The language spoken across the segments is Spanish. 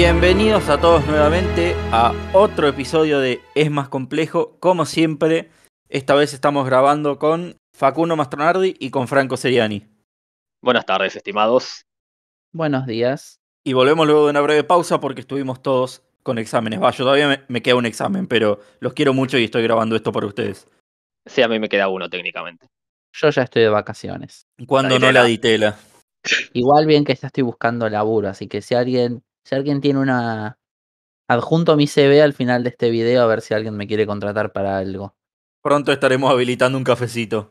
Bienvenidos a todos nuevamente a otro episodio de Es más complejo, como siempre. Esta vez estamos grabando con Facuno Mastronardi y con Franco Seriani. Buenas tardes, estimados. Buenos días. Y volvemos luego de una breve pausa porque estuvimos todos con exámenes. Va, yo todavía me, queda un examen, pero los quiero mucho y estoy grabando esto para ustedes. Sí, a mí me queda uno técnicamente. Yo ya estoy de vacaciones. Cuando no la di tela. Igual bien que ya estoy buscando laburo, así que si alguien si alguien tiene una... Adjunto a mi CV al final de este video a ver si alguien me quiere contratar para algo. Pronto estaremos habilitando un cafecito.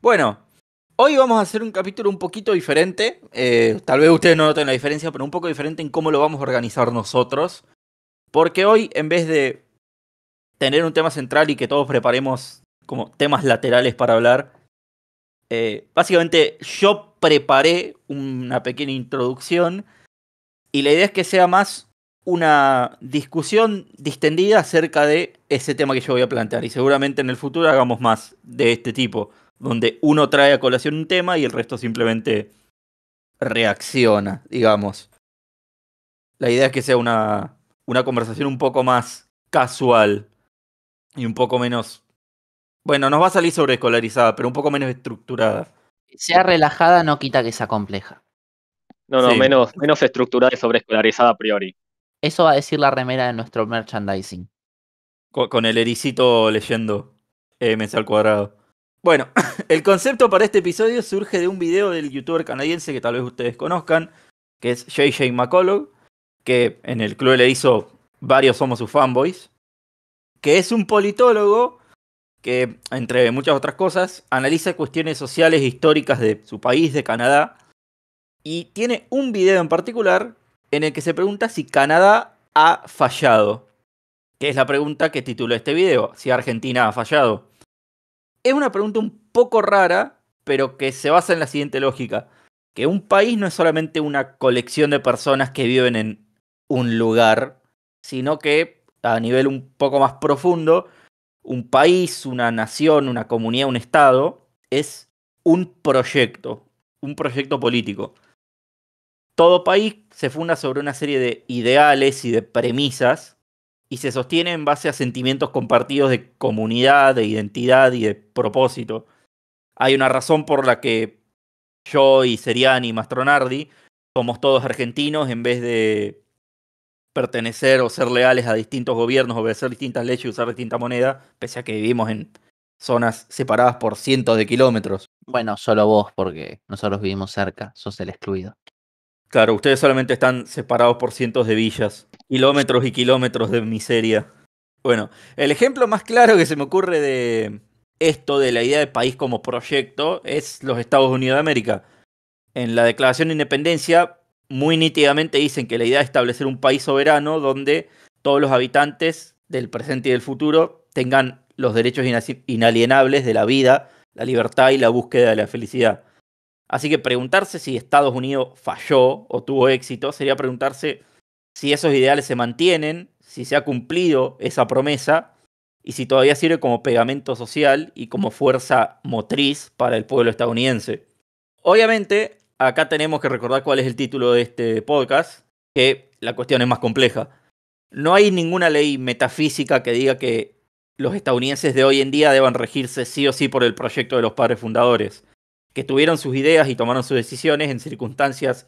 Bueno, hoy vamos a hacer un capítulo un poquito diferente. Eh, tal vez ustedes no noten la diferencia, pero un poco diferente en cómo lo vamos a organizar nosotros. Porque hoy, en vez de tener un tema central y que todos preparemos como temas laterales para hablar, eh, básicamente yo preparé una pequeña introducción y la idea es que sea más una discusión distendida acerca de ese tema que yo voy a plantear. Y seguramente en el futuro hagamos más de este tipo, donde uno trae a colación un tema y el resto simplemente reacciona, digamos. La idea es que sea una, una conversación un poco más casual y un poco menos... Bueno, nos va a salir sobreescolarizada, pero un poco menos estructurada. Sea relajada no quita que sea compleja. No, no, menos, menos y sobreescolarizada a priori. Eso va a decir la remera de nuestro merchandising. Con, el ericito leyendo eh, MS al cuadrado. Bueno, el concepto para este episodio surge de un video del youtuber canadiense que tal vez ustedes conozcan, que es JJ McCullough, que en el club le hizo varios somos sus fanboys, que es un politólogo que, entre muchas otras cosas, analiza cuestiones sociales e históricas de su país, de Canadá, y tiene un video en particular en el que se pregunta si Canadá ha fallado. Que es la pregunta que tituló este video, si Argentina ha fallado. Es una pregunta un poco rara, pero que se basa en la siguiente lógica. Que un país no es solamente una colección de personas que viven en un lugar, sino que a nivel un poco más profundo, un país, una nación, una comunidad, un Estado, es un proyecto, un proyecto político. Todo país se funda sobre una serie de ideales y de premisas y se sostiene en base a sentimientos compartidos de comunidad, de identidad y de propósito. Hay una razón por la que yo y Seriani y Mastronardi somos todos argentinos en vez de pertenecer o ser leales a distintos gobiernos, obedecer distintas leyes y usar distinta moneda, pese a que vivimos en zonas separadas por cientos de kilómetros. Bueno, solo vos, porque nosotros vivimos cerca, sos el excluido. Claro, ustedes solamente están separados por cientos de villas, kilómetros y kilómetros de miseria. Bueno, el ejemplo más claro que se me ocurre de esto, de la idea de país como proyecto, es los Estados Unidos de América. En la Declaración de Independencia, muy nítidamente dicen que la idea es establecer un país soberano donde todos los habitantes del presente y del futuro tengan los derechos inalienables de la vida, la libertad y la búsqueda de la felicidad. Así que preguntarse si Estados Unidos falló o tuvo éxito sería preguntarse si esos ideales se mantienen, si se ha cumplido esa promesa y si todavía sirve como pegamento social y como fuerza motriz para el pueblo estadounidense. Obviamente, acá tenemos que recordar cuál es el título de este podcast, que la cuestión es más compleja. No hay ninguna ley metafísica que diga que los estadounidenses de hoy en día deban regirse sí o sí por el proyecto de los padres fundadores que tuvieron sus ideas y tomaron sus decisiones en circunstancias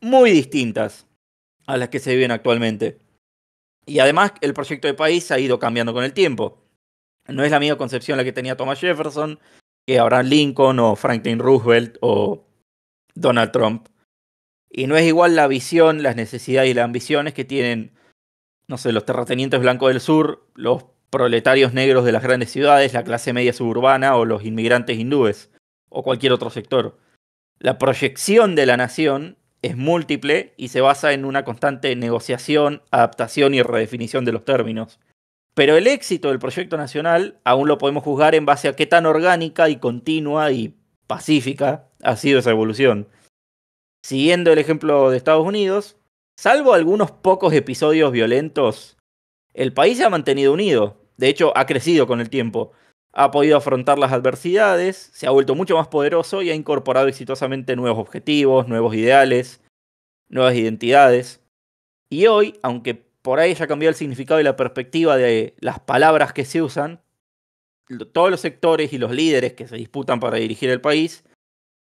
muy distintas a las que se viven actualmente. Y además el proyecto de país ha ido cambiando con el tiempo. No es la misma concepción la que tenía Thomas Jefferson, que Abraham Lincoln o Franklin Roosevelt o Donald Trump. Y no es igual la visión, las necesidades y las ambiciones que tienen, no sé, los terratenientes blancos del sur, los proletarios negros de las grandes ciudades, la clase media suburbana o los inmigrantes hindúes o cualquier otro sector. La proyección de la nación es múltiple y se basa en una constante negociación, adaptación y redefinición de los términos. Pero el éxito del proyecto nacional aún lo podemos juzgar en base a qué tan orgánica y continua y pacífica ha sido esa evolución. Siguiendo el ejemplo de Estados Unidos, salvo algunos pocos episodios violentos, el país se ha mantenido unido, de hecho ha crecido con el tiempo, ha podido afrontar las adversidades, se ha vuelto mucho más poderoso y ha incorporado exitosamente nuevos objetivos, nuevos ideales, nuevas identidades. Y hoy, aunque por ahí ya cambió el significado y la perspectiva de las palabras que se usan, todos los sectores y los líderes que se disputan para dirigir el país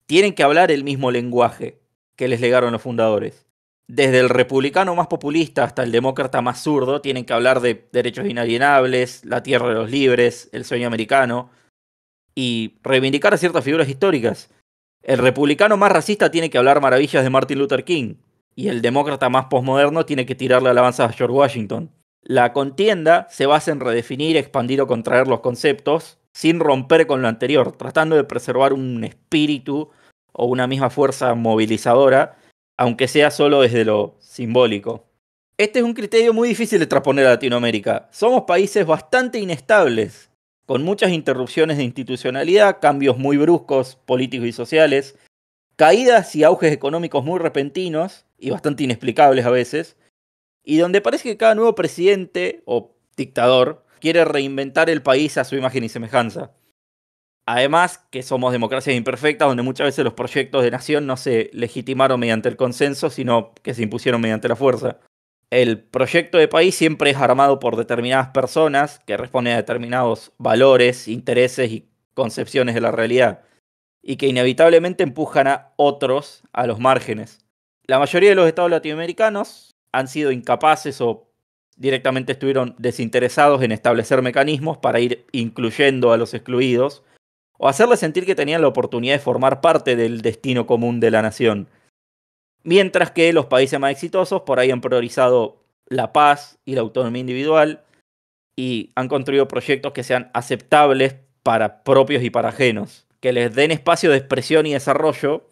tienen que hablar el mismo lenguaje que les legaron los fundadores desde el republicano más populista hasta el demócrata más zurdo, tienen que hablar de derechos inalienables, la tierra de los libres, el sueño americano, y reivindicar a ciertas figuras históricas. El republicano más racista tiene que hablar maravillas de Martin Luther King, y el demócrata más posmoderno tiene que tirarle alabanzas a George Washington. La contienda se basa en redefinir, expandir o contraer los conceptos, sin romper con lo anterior, tratando de preservar un espíritu o una misma fuerza movilizadora aunque sea solo desde lo simbólico. Este es un criterio muy difícil de transponer a Latinoamérica. Somos países bastante inestables, con muchas interrupciones de institucionalidad, cambios muy bruscos políticos y sociales, caídas y auges económicos muy repentinos y bastante inexplicables a veces, y donde parece que cada nuevo presidente o dictador quiere reinventar el país a su imagen y semejanza. Además, que somos democracias imperfectas, donde muchas veces los proyectos de nación no se legitimaron mediante el consenso, sino que se impusieron mediante la fuerza. El proyecto de país siempre es armado por determinadas personas que responden a determinados valores, intereses y concepciones de la realidad, y que inevitablemente empujan a otros a los márgenes. La mayoría de los estados latinoamericanos han sido incapaces o directamente estuvieron desinteresados en establecer mecanismos para ir incluyendo a los excluidos o hacerles sentir que tenían la oportunidad de formar parte del destino común de la nación. Mientras que los países más exitosos por ahí han priorizado la paz y la autonomía individual y han construido proyectos que sean aceptables para propios y para ajenos, que les den espacio de expresión y desarrollo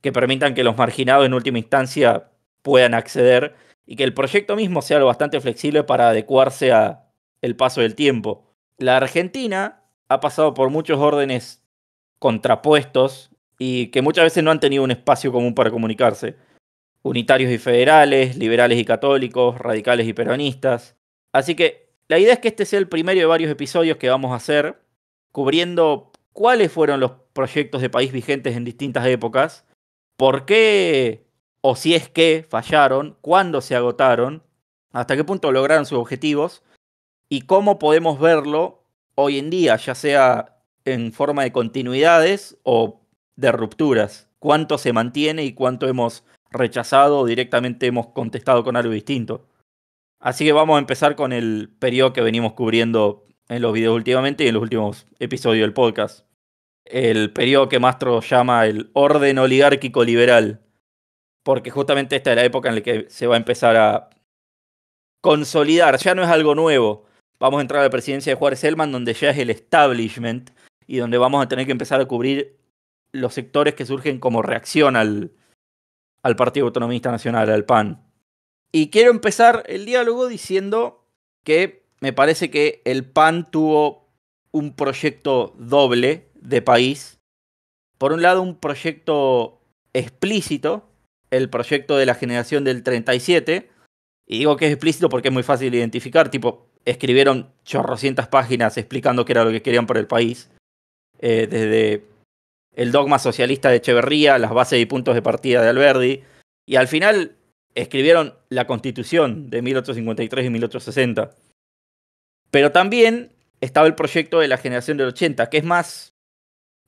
que permitan que los marginados en última instancia puedan acceder y que el proyecto mismo sea lo bastante flexible para adecuarse a el paso del tiempo. La Argentina ha pasado por muchos órdenes contrapuestos y que muchas veces no han tenido un espacio común para comunicarse. Unitarios y federales, liberales y católicos, radicales y peronistas. Así que la idea es que este sea el primero de varios episodios que vamos a hacer, cubriendo cuáles fueron los proyectos de país vigentes en distintas épocas, por qué o si es que fallaron, cuándo se agotaron, hasta qué punto lograron sus objetivos y cómo podemos verlo hoy en día, ya sea en forma de continuidades o de rupturas. ¿Cuánto se mantiene y cuánto hemos rechazado o directamente hemos contestado con algo distinto? Así que vamos a empezar con el periodo que venimos cubriendo en los videos últimamente y en los últimos episodios del podcast. El periodo que Mastro llama el orden oligárquico liberal. Porque justamente esta es la época en la que se va a empezar a consolidar. Ya no es algo nuevo, vamos a entrar a la presidencia de Juárez Elman, donde ya es el establishment y donde vamos a tener que empezar a cubrir los sectores que surgen como reacción al, al Partido Autonomista Nacional, al PAN. Y quiero empezar el diálogo diciendo que me parece que el PAN tuvo un proyecto doble de país. Por un lado, un proyecto explícito, el proyecto de la generación del 37. Y digo que es explícito porque es muy fácil de identificar, tipo, escribieron chorrocientas páginas explicando qué era lo que querían por el país. Eh, desde el dogma socialista de Echeverría, las bases y puntos de partida de Alberdi. Y al final escribieron la constitución de 1853 y 1860. Pero también estaba el proyecto de la generación del 80, que es más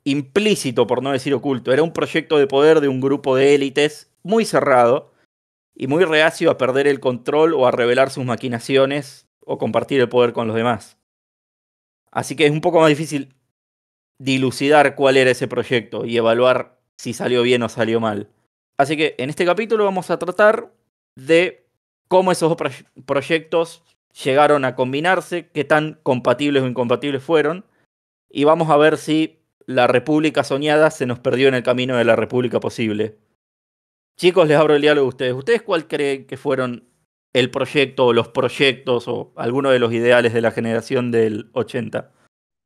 implícito, por no decir oculto. Era un proyecto de poder de un grupo de élites muy cerrado y muy reacio a perder el control o a revelar sus maquinaciones o compartir el poder con los demás. Así que es un poco más difícil dilucidar cuál era ese proyecto y evaluar si salió bien o salió mal. Así que en este capítulo vamos a tratar de cómo esos dos proyectos llegaron a combinarse, qué tan compatibles o incompatibles fueron, y vamos a ver si la República soñada se nos perdió en el camino de la República posible. Chicos, les abro el diálogo a ustedes. ¿Ustedes cuál creen que fueron el proyecto o los proyectos o alguno de los ideales de la generación del 80.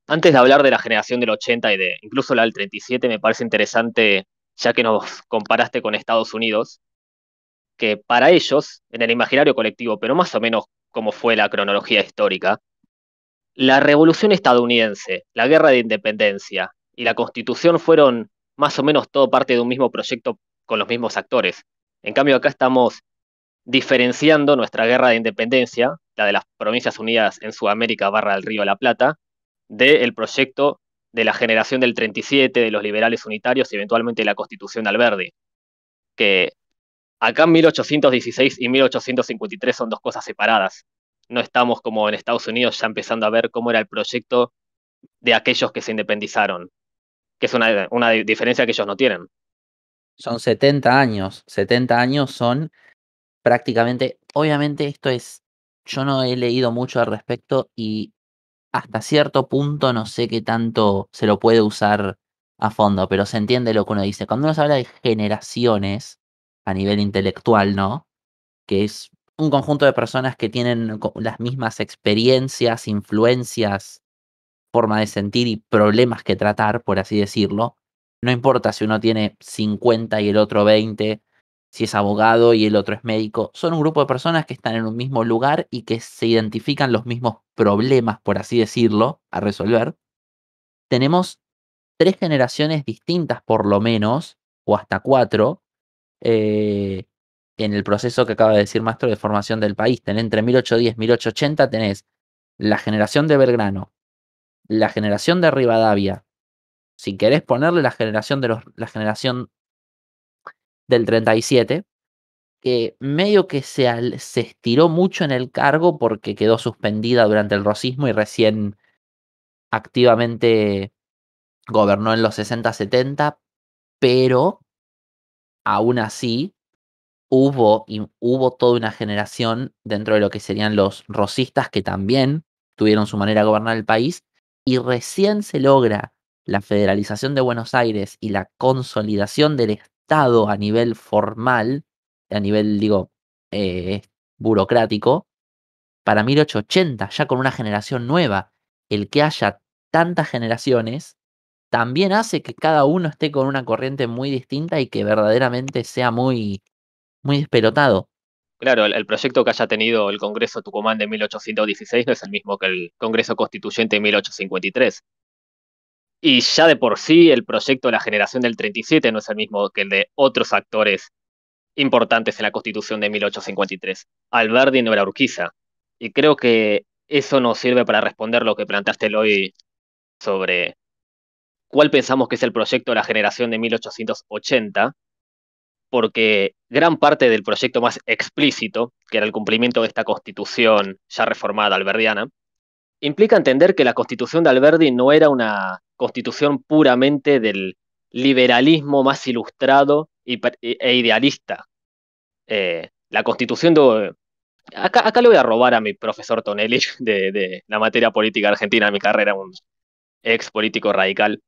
Antes de hablar de la generación del 80 y de incluso la del 37, me parece interesante, ya que nos comparaste con Estados Unidos, que para ellos, en el imaginario colectivo, pero más o menos como fue la cronología histórica, la Revolución estadounidense, la Guerra de Independencia y la Constitución fueron más o menos todo parte de un mismo proyecto con los mismos actores. En cambio, acá estamos diferenciando nuestra guerra de independencia, la de las Provincias Unidas en Sudamérica barra el Río de la Plata, del proyecto de la generación del 37, de los liberales unitarios y eventualmente la constitución de Alberdi, que acá en 1816 y 1853 son dos cosas separadas. No estamos como en Estados Unidos ya empezando a ver cómo era el proyecto de aquellos que se independizaron, que es una, una diferencia que ellos no tienen. Son 70 años, 70 años son prácticamente. Obviamente esto es, yo no he leído mucho al respecto y hasta cierto punto no sé qué tanto se lo puede usar a fondo, pero se entiende lo que uno dice. Cuando uno habla de generaciones a nivel intelectual, ¿no? Que es un conjunto de personas que tienen las mismas experiencias, influencias, forma de sentir y problemas que tratar, por así decirlo. No importa si uno tiene 50 y el otro 20, si es abogado y el otro es médico, son un grupo de personas que están en un mismo lugar y que se identifican los mismos problemas, por así decirlo, a resolver. Tenemos tres generaciones distintas por lo menos, o hasta cuatro, eh, en el proceso que acaba de decir Maestro de formación del país. Tenés entre 1810 y 1880 tenés la generación de Belgrano, la generación de Rivadavia, si querés ponerle la generación de la generación del 37, que medio que se, se estiró mucho en el cargo porque quedó suspendida durante el rosismo y recién activamente gobernó en los 60-70, pero aún así hubo, hubo toda una generación dentro de lo que serían los rosistas que también tuvieron su manera de gobernar el país y recién se logra la federalización de Buenos Aires y la consolidación del Estado a nivel formal, a nivel, digo, eh, burocrático, para 1880, ya con una generación nueva, el que haya tantas generaciones, también hace que cada uno esté con una corriente muy distinta y que verdaderamente sea muy, muy despelotado. Claro, el, el, proyecto que haya tenido el Congreso Tucumán de 1816 no es el mismo que el Congreso Constituyente de 1853. Y ya de por sí el proyecto de la generación del 37 no es el mismo que el de otros actores importantes en la Constitución de 1853. Alberdi no era Urquiza. Y creo que eso nos sirve para responder lo que planteaste hoy sobre cuál pensamos que es el proyecto de la generación de 1880, porque gran parte del proyecto más explícito, que era el cumplimiento de esta constitución ya reformada alberdiana, implica entender que la constitución de Alberdi no era una constitución puramente del liberalismo más ilustrado e, e idealista. Eh, la constitución de... Acá, acá, le voy a robar a mi profesor Tonelli de, la materia política argentina de mi carrera, un ex político radical,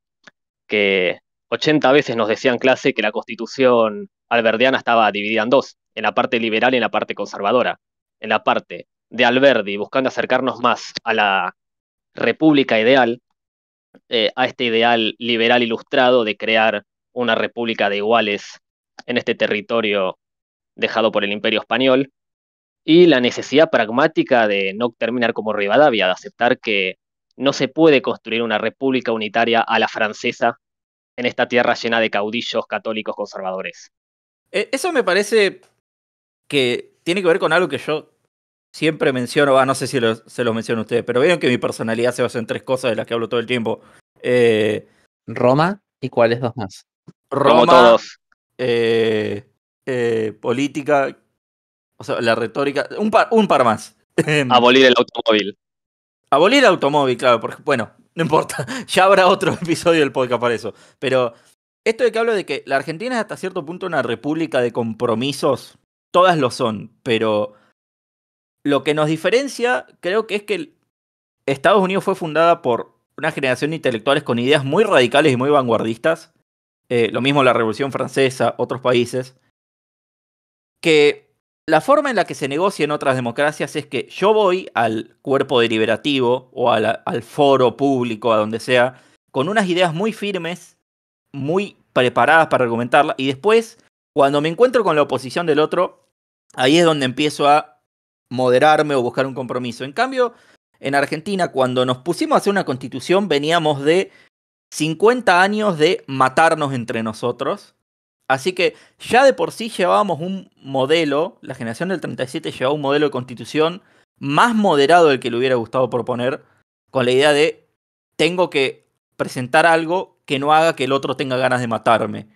que 80 veces nos decía en clase que la constitución alberdiana estaba dividida en dos, en la parte liberal y en la parte conservadora. En la parte de Alberdi, buscando acercarnos más a la república ideal, eh, a este ideal liberal ilustrado de crear una república de iguales en este territorio dejado por el imperio español, y la necesidad pragmática de no terminar como Rivadavia, de aceptar que no se puede construir una república unitaria a la francesa en esta tierra llena de caudillos católicos conservadores. E, eso me parece que tiene que ver con algo que yo siempre menciono, ah, no sé si se los menciono a ustedes, pero vean que mi personalidad se basa en tres cosas de las que hablo todo el tiempo. Eh, Roma y cuáles dos más. Roma, todos. Eh, eh, política, o sea, la retórica, un par, un par más. Abolir el automóvil. Abolir el automóvil, claro, porque, bueno, no importa, ya habrá otro episodio del podcast para eso. Pero esto de que hablo de que la Argentina es hasta cierto punto una república de compromisos, todas lo son, pero lo que nos diferencia, creo que es que Estados Unidos fue fundada por una generación de intelectuales con ideas muy radicales y muy vanguardistas. Eh, lo mismo la Revolución Francesa, otros países. Que la forma en la que se negocia en otras democracias es que yo voy al cuerpo deliberativo o al foro público, a donde sea, con unas ideas muy firmes, muy preparadas para argumentarlas, y después, cuando me encuentro con la oposición del otro, ahí es donde empiezo a moderarme o buscar un compromiso. En cambio, en Argentina, cuando nos pusimos a hacer una constitución, veníamos de 50 años de matarnos entre nosotros. Así que ya de por sí llevábamos un modelo, la generación del 37 llevaba un modelo de constitución más moderado del que le hubiera gustado proponer, con la idea de tengo que presentar algo que no haga que el otro tenga ganas de matarme.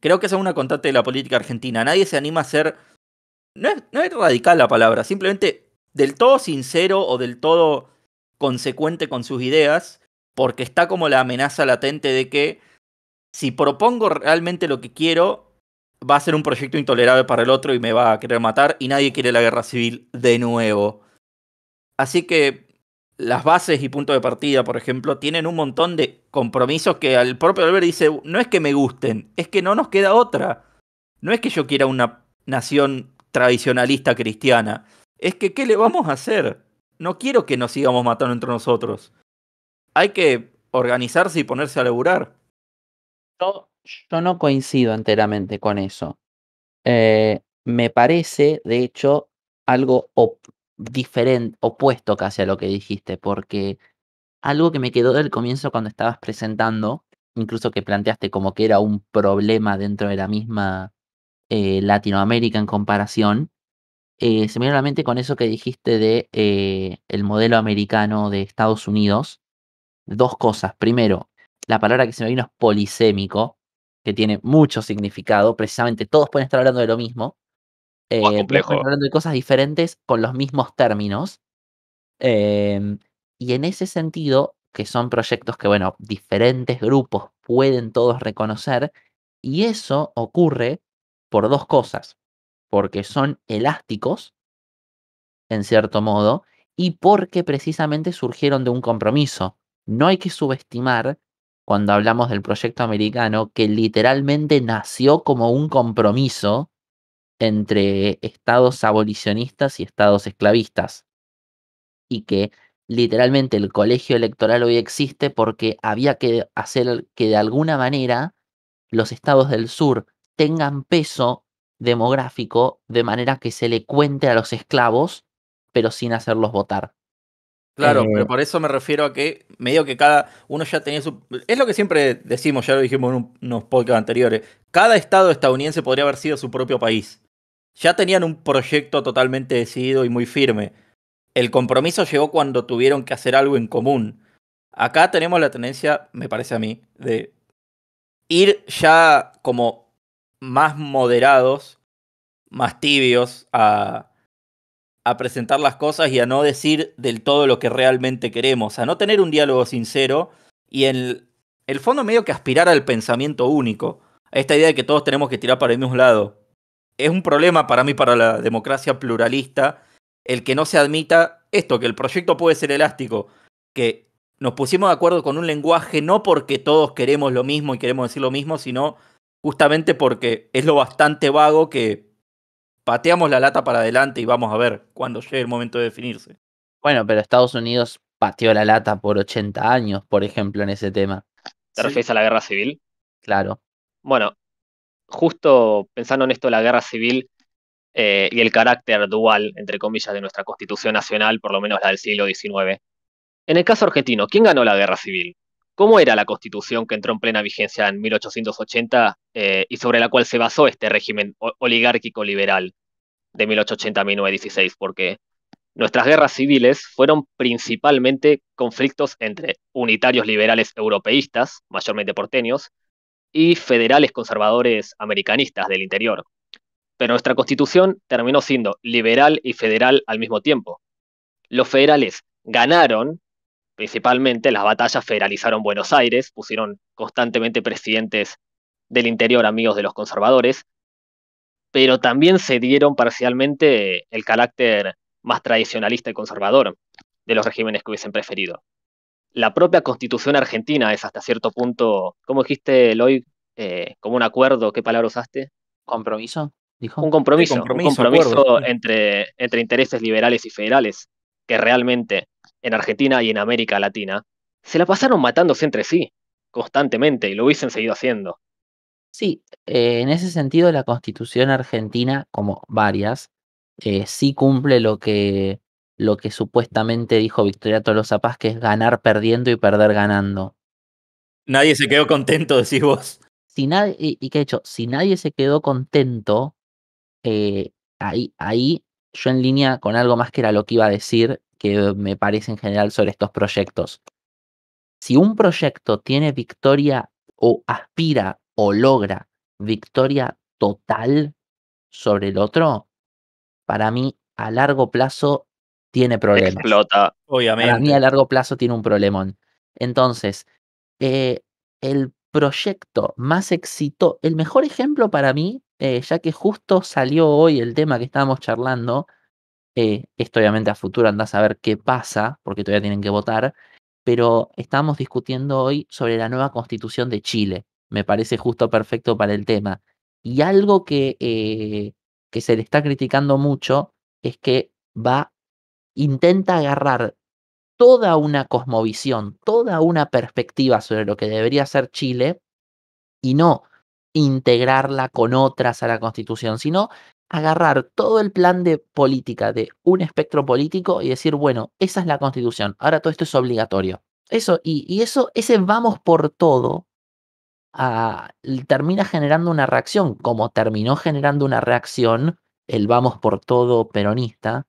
Creo que esa es una constante de la política argentina. Nadie se anima a ser no es, radical la palabra, simplemente del todo sincero o del todo consecuente con sus ideas, porque está como la amenaza latente de que si propongo realmente lo que quiero, va a ser un proyecto intolerable para el otro y me va a querer matar y nadie quiere la guerra civil de nuevo. Así que las bases y punto de partida, por ejemplo, tienen un montón de compromisos que al propio Albert dice, no es que me gusten, es que no nos queda otra. No es que yo quiera una nación tradicionalista cristiana. Es que, ¿qué le vamos a hacer? No quiero que nos sigamos matando entre nosotros. Hay que organizarse y ponerse a laburar. Yo, yo no coincido enteramente con eso. Eh, me parece, de hecho, algo diferente, opuesto casi a lo que dijiste, porque algo que me quedó del comienzo cuando estabas presentando, incluso que planteaste como que era un problema dentro de la misma eh, Latinoamérica en comparación, eh, se me viene a la mente con eso que dijiste de eh, el modelo americano de Estados Unidos. Dos cosas. Primero, la palabra que se me vino es polisémico, que tiene mucho significado. Precisamente todos pueden estar hablando de lo mismo. Eh, hablando de cosas diferentes con los mismos términos. Em, y en ese sentido, que son proyectos que, bueno, diferentes grupos pueden todos reconocer. Y eso ocurre por dos cosas, porque son elásticos, en cierto modo, y porque precisamente surgieron de un compromiso. No hay que subestimar, cuando hablamos del proyecto americano, que literalmente nació como un compromiso entre estados abolicionistas y estados esclavistas. Y que literalmente el colegio electoral hoy existe porque había que hacer que de alguna manera los estados del sur tengan peso demográfico de manera que se le cuente a los esclavos, pero sin hacerlos votar. Claro, pero eh. por eso me refiero a que medio que cada uno ya tenía su... Es lo que siempre decimos, ya lo dijimos en unos podcasts anteriores, cada estado estadounidense podría haber sido su propio país. Ya tenían un proyecto totalmente decidido y muy firme. El compromiso llegó cuando tuvieron que hacer algo en común. Acá tenemos la tendencia, me parece a mí, de ir ya como más moderados, más tibios a, presentar las cosas y a no decir del todo lo que realmente queremos, a no tener un diálogo sincero y en el fondo medio que aspirar al pensamiento único, a esta idea de que todos tenemos que tirar para el mismo lado. Es un problema para mí, para la democracia pluralista, el que no se admita esto, que el proyecto puede ser elástico, que nos pusimos de acuerdo con un lenguaje no porque todos queremos lo mismo y queremos decir lo mismo, sino justamente porque es lo bastante vago que pateamos la lata para adelante y vamos a ver cuándo llegue el momento de definirse. Bueno, pero Estados Unidos pateó la lata por 80 años, por ejemplo, en ese tema. ¿Te refieres a la guerra civil? Claro. Bueno, justo pensando en esto la guerra civil eh, y el carácter dual, entre comillas, de nuestra constitución nacional, por lo menos la del siglo XIX. En el caso argentino, ¿quién ganó la guerra civil? ¿Cómo era la constitución que entró en plena vigencia en 1880 eh, y sobre la cual se basó este régimen oligárquico liberal de 1880 a 1916? Porque nuestras guerras civiles fueron principalmente conflictos entre unitarios liberales europeístas, mayormente porteños, y federales conservadores americanistas del interior. Pero nuestra constitución terminó siendo liberal y federal al mismo tiempo. Los federales ganaron principalmente las batallas federalizaron Buenos Aires, pusieron constantemente presidentes del interior amigos de los conservadores, pero también se dieron parcialmente el carácter más tradicionalista y conservador de los regímenes que hubiesen preferido. La propia constitución argentina es hasta cierto punto, ¿cómo dijiste, loy eh, como un acuerdo, ¿qué palabra usaste? Compromiso, Un compromiso, un compromiso entre, entre intereses liberales y federales que realmente en Argentina y en América Latina, se la pasaron matándose entre sí constantemente y lo hubiesen seguido haciendo. Sí, eh, en ese sentido la constitución argentina, como varias, eh, sí cumple lo que, lo que supuestamente dijo Victoria Tolosa Paz, que es ganar perdiendo y perder ganando. Nadie se quedó contento, decís vos. Si y, qué que hecho, si nadie se quedó contento, eh, ahí, ahí yo en línea con algo más que era lo que iba a decir, que me parece en general sobre estos proyectos. Si un proyecto tiene victoria o aspira o logra victoria total sobre el otro, para mí a largo plazo tiene problemas. Explota, obviamente. Para mí a largo plazo tiene un problemón. Entonces, eh, el proyecto más exitoso, el mejor ejemplo para mí eh, ya que justo salió hoy el tema que estábamos charlando. Eh, esto obviamente a futuro anda a saber qué pasa, porque todavía tienen que votar, pero estamos discutiendo hoy sobre la nueva constitución de Chile. Me parece justo perfecto para el tema. Y algo que, eh, que se le está criticando mucho es que va, intenta agarrar toda una cosmovisión, toda una perspectiva sobre lo que debería ser Chile, y no integrarla con otras a la Constitución, sino agarrar todo el plan de política de un espectro político y decir, bueno, esa es la Constitución, ahora todo esto es obligatorio. Eso, y, eso, ese vamos por todo ah, termina generando una reacción, como terminó generando una reacción el vamos por todo peronista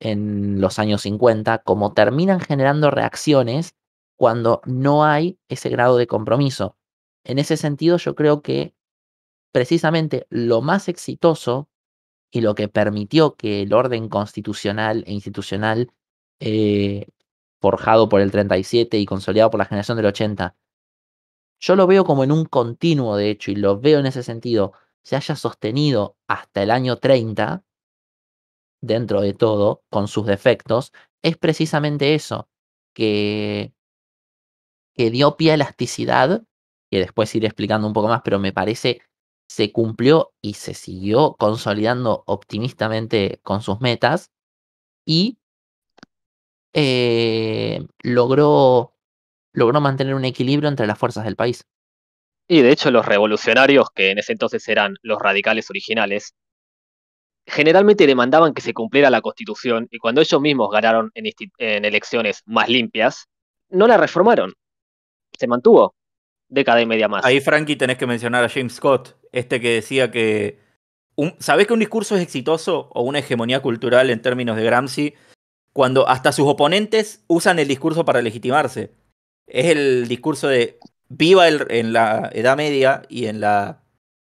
en los años 50, como terminan generando reacciones cuando no hay ese grado de compromiso. En ese sentido, yo creo que precisamente lo más exitoso y lo que permitió que el orden constitucional e institucional eh, forjado por el 37 y consolidado por la generación del 80, yo lo veo como en un continuo, de hecho, y lo veo en ese sentido, se haya sostenido hasta el año 30, dentro de todo, con sus defectos, es precisamente eso, que, que dio pie a elasticidad, que después iré explicando un poco más, pero me parece se cumplió y se siguió consolidando optimistamente con sus metas y eh, logró, logró mantener un equilibrio entre las fuerzas del país. Y de hecho los revolucionarios, que en ese entonces eran los radicales originales, generalmente demandaban que se cumpliera la constitución y cuando ellos mismos ganaron en elecciones más limpias, no la reformaron, se mantuvo década y media más. Ahí, Frankie, tenés que mencionar a James Scott, este que decía que. ¿Sabés que un discurso es exitoso o una hegemonía cultural en términos de Gramsci? Cuando hasta sus oponentes usan el discurso para legitimarse. Es el discurso de viva el, en la Edad Media y en la,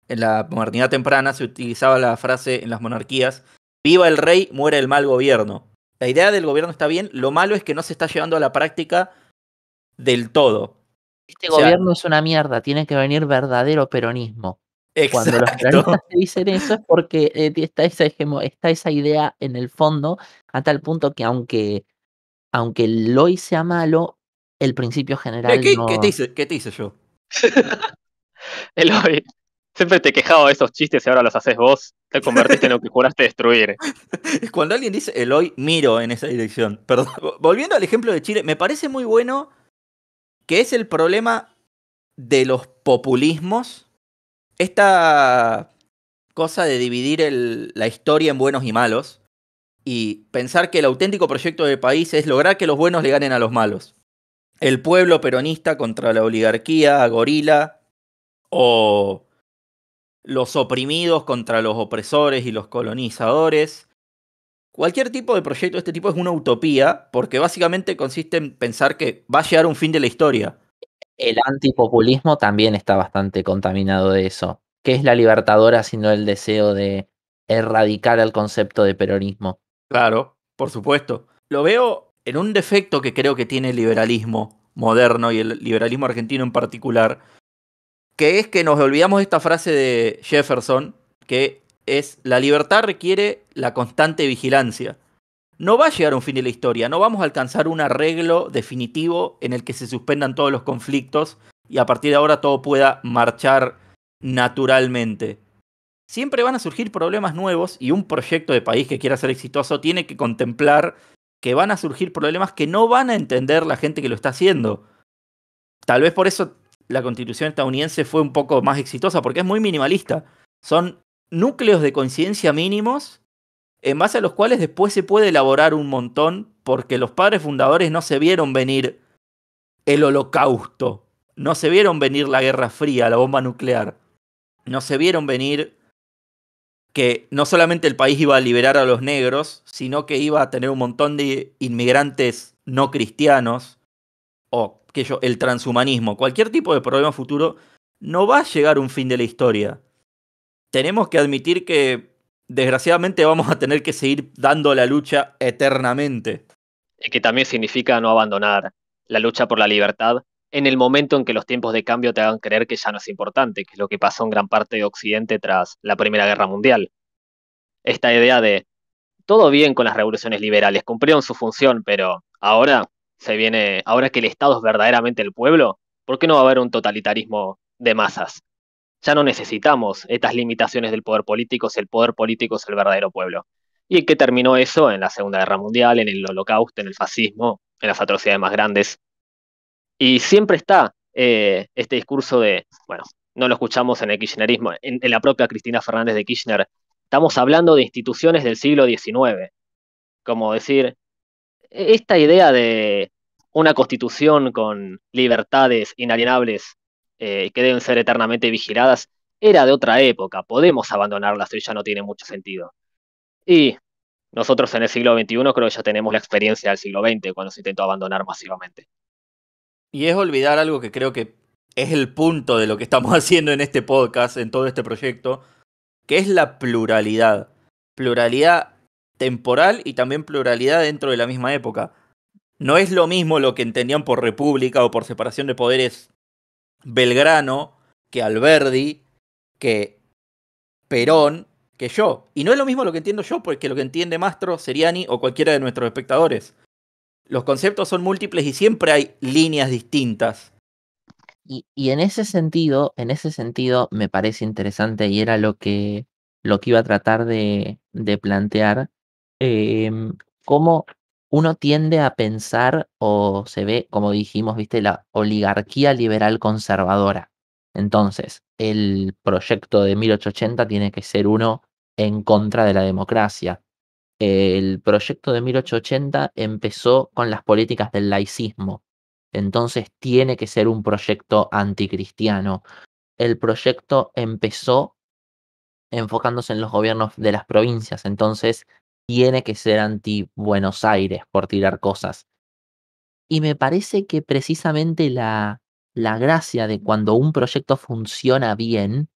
en la modernidad temprana se utilizaba la frase en las monarquías, viva el rey, muere el mal gobierno. La idea del gobierno está bien, lo malo es que no se está llevando a la práctica del todo. Este gobierno es una mierda, tiene que venir verdadero peronismo. Cuando los peronistas te dicen eso es porque eh, está, esa, idea en el fondo, a tal punto que aunque, aunque el sea malo, el principio general. ¿Qué, no... ¿qué, te, hice, yo? el hoy. Siempre te quejado de esos chistes y ahora los haces vos. Te convertiste en lo que juraste destruir. Cuando alguien dice el hoy, miro en esa dirección. Perdón. Volviendo al ejemplo de Chile, me parece muy bueno que es el problema de los populismos. Esta cosa de dividir la historia en buenos y malos y pensar que el auténtico proyecto del país es lograr que los buenos le ganen a los malos. El pueblo peronista contra la oligarquía, a gorila, o los oprimidos contra los opresores y los colonizadores, Cualquier tipo de proyecto de este tipo es una utopía, porque básicamente consiste en pensar que va a llegar un fin de la historia. El antipopulismo también está bastante contaminado de eso. ¿Qué es la libertadora sino el deseo de erradicar el concepto de peronismo? Claro, por supuesto. Lo veo en un defecto que creo que tiene el liberalismo moderno y el liberalismo argentino en particular, que es que nos olvidamos de esta frase de Jefferson, que es la libertad requiere la constante vigilancia. No va a llegar un fin de la historia, no vamos a alcanzar un arreglo definitivo en el que se suspendan todos los conflictos y a partir de ahora todo pueda marchar naturalmente. Siempre van a surgir problemas nuevos y un proyecto de país que quiera ser exitoso tiene que contemplar que van a surgir problemas que no van a entender la gente que lo está haciendo. Tal vez por eso la constitución estadounidense fue un poco más exitosa, porque es muy minimalista. Son núcleos de coincidencia mínimos en base a los cuales después se puede elaborar un montón porque los padres fundadores no se vieron venir el holocausto, no se vieron venir la Guerra Fría, la bomba nuclear, no se vieron venir que no solamente el país iba a liberar a los negros, sino que iba a tener un montón de inmigrantes no cristianos, o que yo, el transhumanismo, cualquier tipo de problema futuro, no va a llegar un fin de la historia tenemos que admitir que desgraciadamente vamos a tener que seguir dando la lucha eternamente. Y que también significa no abandonar la lucha por la libertad en el momento en que los tiempos de cambio te hagan creer que ya no es importante, que es lo que pasó en gran parte de Occidente tras la Primera Guerra Mundial. Esta idea de todo bien con las revoluciones liberales, cumplieron su función, pero ahora se viene, ahora que el Estado es verdaderamente el pueblo, ¿por qué no va a haber un totalitarismo de masas? ya no necesitamos estas limitaciones del poder político si el poder político es el verdadero pueblo. ¿Y qué terminó eso? En la Segunda Guerra Mundial, en el holocausto, en el fascismo, en las atrocidades más grandes. Y siempre está eh, este discurso de, bueno, no lo escuchamos en el kirchnerismo, en la propia Cristina Fernández de Kirchner, estamos hablando de instituciones del siglo XIX. Como decir, e-, esta idea de una constitución con libertades inalienables eh, que deben ser eternamente vigiladas, era de otra época. Podemos abandonarlas y ya no tiene mucho sentido. Y nosotros en el siglo XXI creo que ya tenemos la experiencia del siglo XX cuando se intentó abandonar masivamente. Y es olvidar algo que creo que es el punto de lo que estamos haciendo en este podcast, en todo este proyecto, que es la pluralidad. Pluralidad temporal y también pluralidad dentro de la misma época. No es lo mismo lo que entendían por república o por separación de poderes Belgrano, que Alberdi, que Perón, que yo. Y no es lo mismo lo que entiendo yo, porque lo que entiende Mastro, Seriani o cualquiera de nuestros espectadores. Los conceptos son múltiples y siempre hay líneas distintas. Y, en ese sentido, en ese sentido me parece interesante y era lo que, lo que iba a tratar de, plantear, eh, cómo uno tiende a pensar o se ve, como dijimos, viste, la oligarquía liberal conservadora. Entonces, el proyecto de 1880 tiene que ser uno en contra de la democracia. El proyecto de 1880 empezó con las políticas del laicismo. Entonces tiene que ser un proyecto anticristiano. El proyecto empezó enfocándose en los gobiernos de las provincias. Entonces tiene que ser anti Buenos Aires por tirar cosas. Y me parece que precisamente la, la gracia de cuando un proyecto funciona bien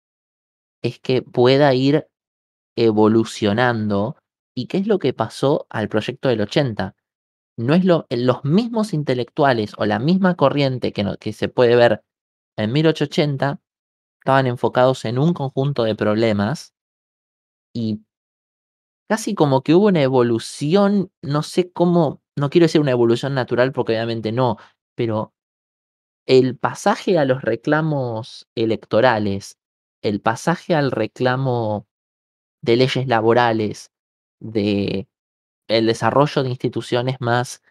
es que pueda ir evolucionando. ¿Y qué es lo que pasó al proyecto del 80? No es lo, eh, los mismos intelectuales o la misma corriente que, que se puede ver en 1880 estaban enfocados en un conjunto de problemas y casi como que hubo una evolución, no sé cómo, no quiero decir una evolución natural porque obviamente no, pero el pasaje a los reclamos electorales, el pasaje al reclamo de leyes laborales, de el desarrollo de instituciones más,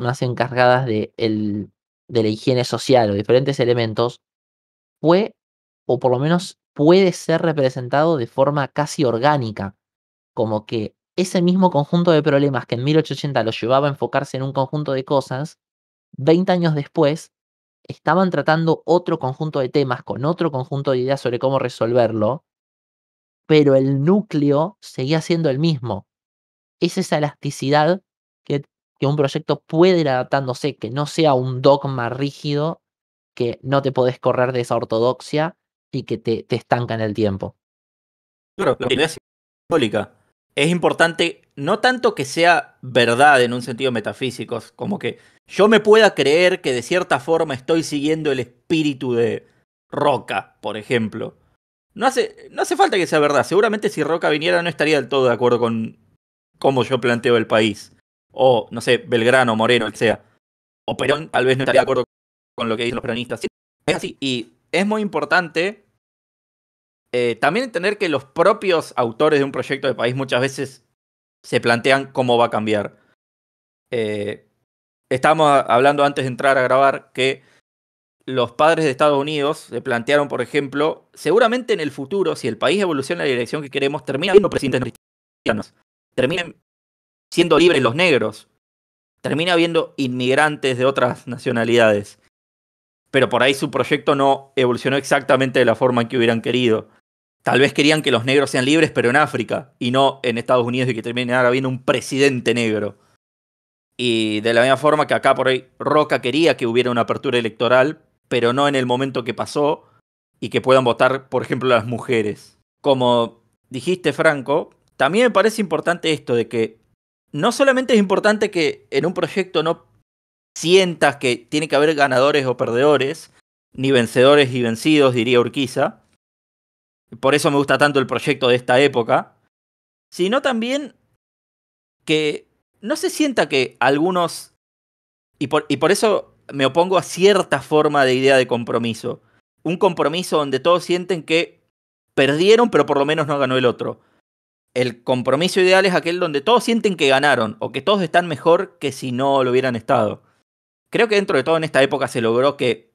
más encargadas de, el, de la higiene social o diferentes elementos, fue, o por lo menos puede ser representado de forma casi orgánica como que ese mismo conjunto de problemas que en 1880 los llevaba a enfocarse en un conjunto de cosas, 20 años después estaban tratando otro conjunto de temas con otro conjunto de ideas sobre cómo resolverlo, pero el núcleo seguía siendo el mismo. Es esa elasticidad que, que un proyecto puede ir adaptándose, que no sea un dogma rígido, que no te podés correr de esa ortodoxia y que te, te estanca en el tiempo. Eh, simbólica es importante no tanto que sea verdad en un sentido metafísico, como que yo me pueda creer que de cierta forma estoy siguiendo el espíritu de Roca, por ejemplo. No hace, no hace falta que sea verdad. Seguramente si Roca viniera no estaría del todo de acuerdo con cómo yo planteo el país. O, no sé, Belgrano, Moreno, el sea. O Perón, tal vez no estaría de acuerdo con lo que dicen los peronistas. es así. Y es muy importante eh, también entender que los propios autores de un proyecto de país muchas veces se plantean cómo va a cambiar. Eh, estábamos hablando antes de entrar a grabar que los padres de Estados Unidos se plantearon, por ejemplo, seguramente en el futuro, si el país evoluciona en la dirección que queremos, termina habiendo presidentes cristianos, termina siendo libres los negros, termina habiendo inmigrantes de otras nacionalidades. Pero por ahí su proyecto no evolucionó exactamente de la forma que hubieran querido. Tal vez querían que los negros sean libres, pero en África, y no en Estados Unidos y que termine ahora viene un presidente negro. Y de la misma forma que acá por ahí Roca quería que hubiera una apertura electoral, pero no en el momento que pasó y que puedan votar, por ejemplo, las mujeres. Como dijiste, Franco, también me parece importante esto de que no solamente es importante que en un proyecto no sientas que tiene que haber ganadores o perdedores, ni vencedores y vencidos, diría Urquiza, por eso me gusta tanto el proyecto de esta época, sino también que no se sienta que algunos, y por, y por eso me opongo a cierta forma de idea de compromiso, un compromiso donde todos sienten que perdieron pero por lo menos no ganó el otro. El compromiso ideal es aquel donde todos sienten que ganaron o que todos están mejor que si no lo hubieran estado. Creo que dentro de todo en esta época se logró que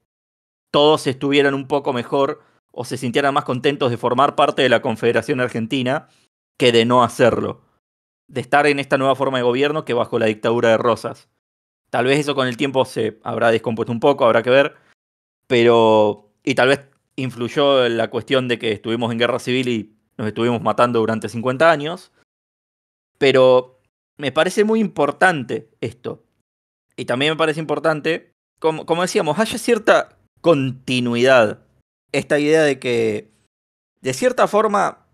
todos estuvieran un poco mejor o se sintieran más contentos de formar parte de la Confederación Argentina que de no hacerlo, de estar en esta nueva forma de gobierno que bajo la dictadura de Rosas. Tal vez eso con el tiempo se habrá descompuesto un poco, habrá que ver, pero... Y tal vez influyó en la cuestión de que estuvimos en guerra civil y nos estuvimos matando durante 50 años, pero me parece muy importante esto. Y también me parece importante, como, como decíamos, haya cierta continuidad esta idea de que, de cierta forma,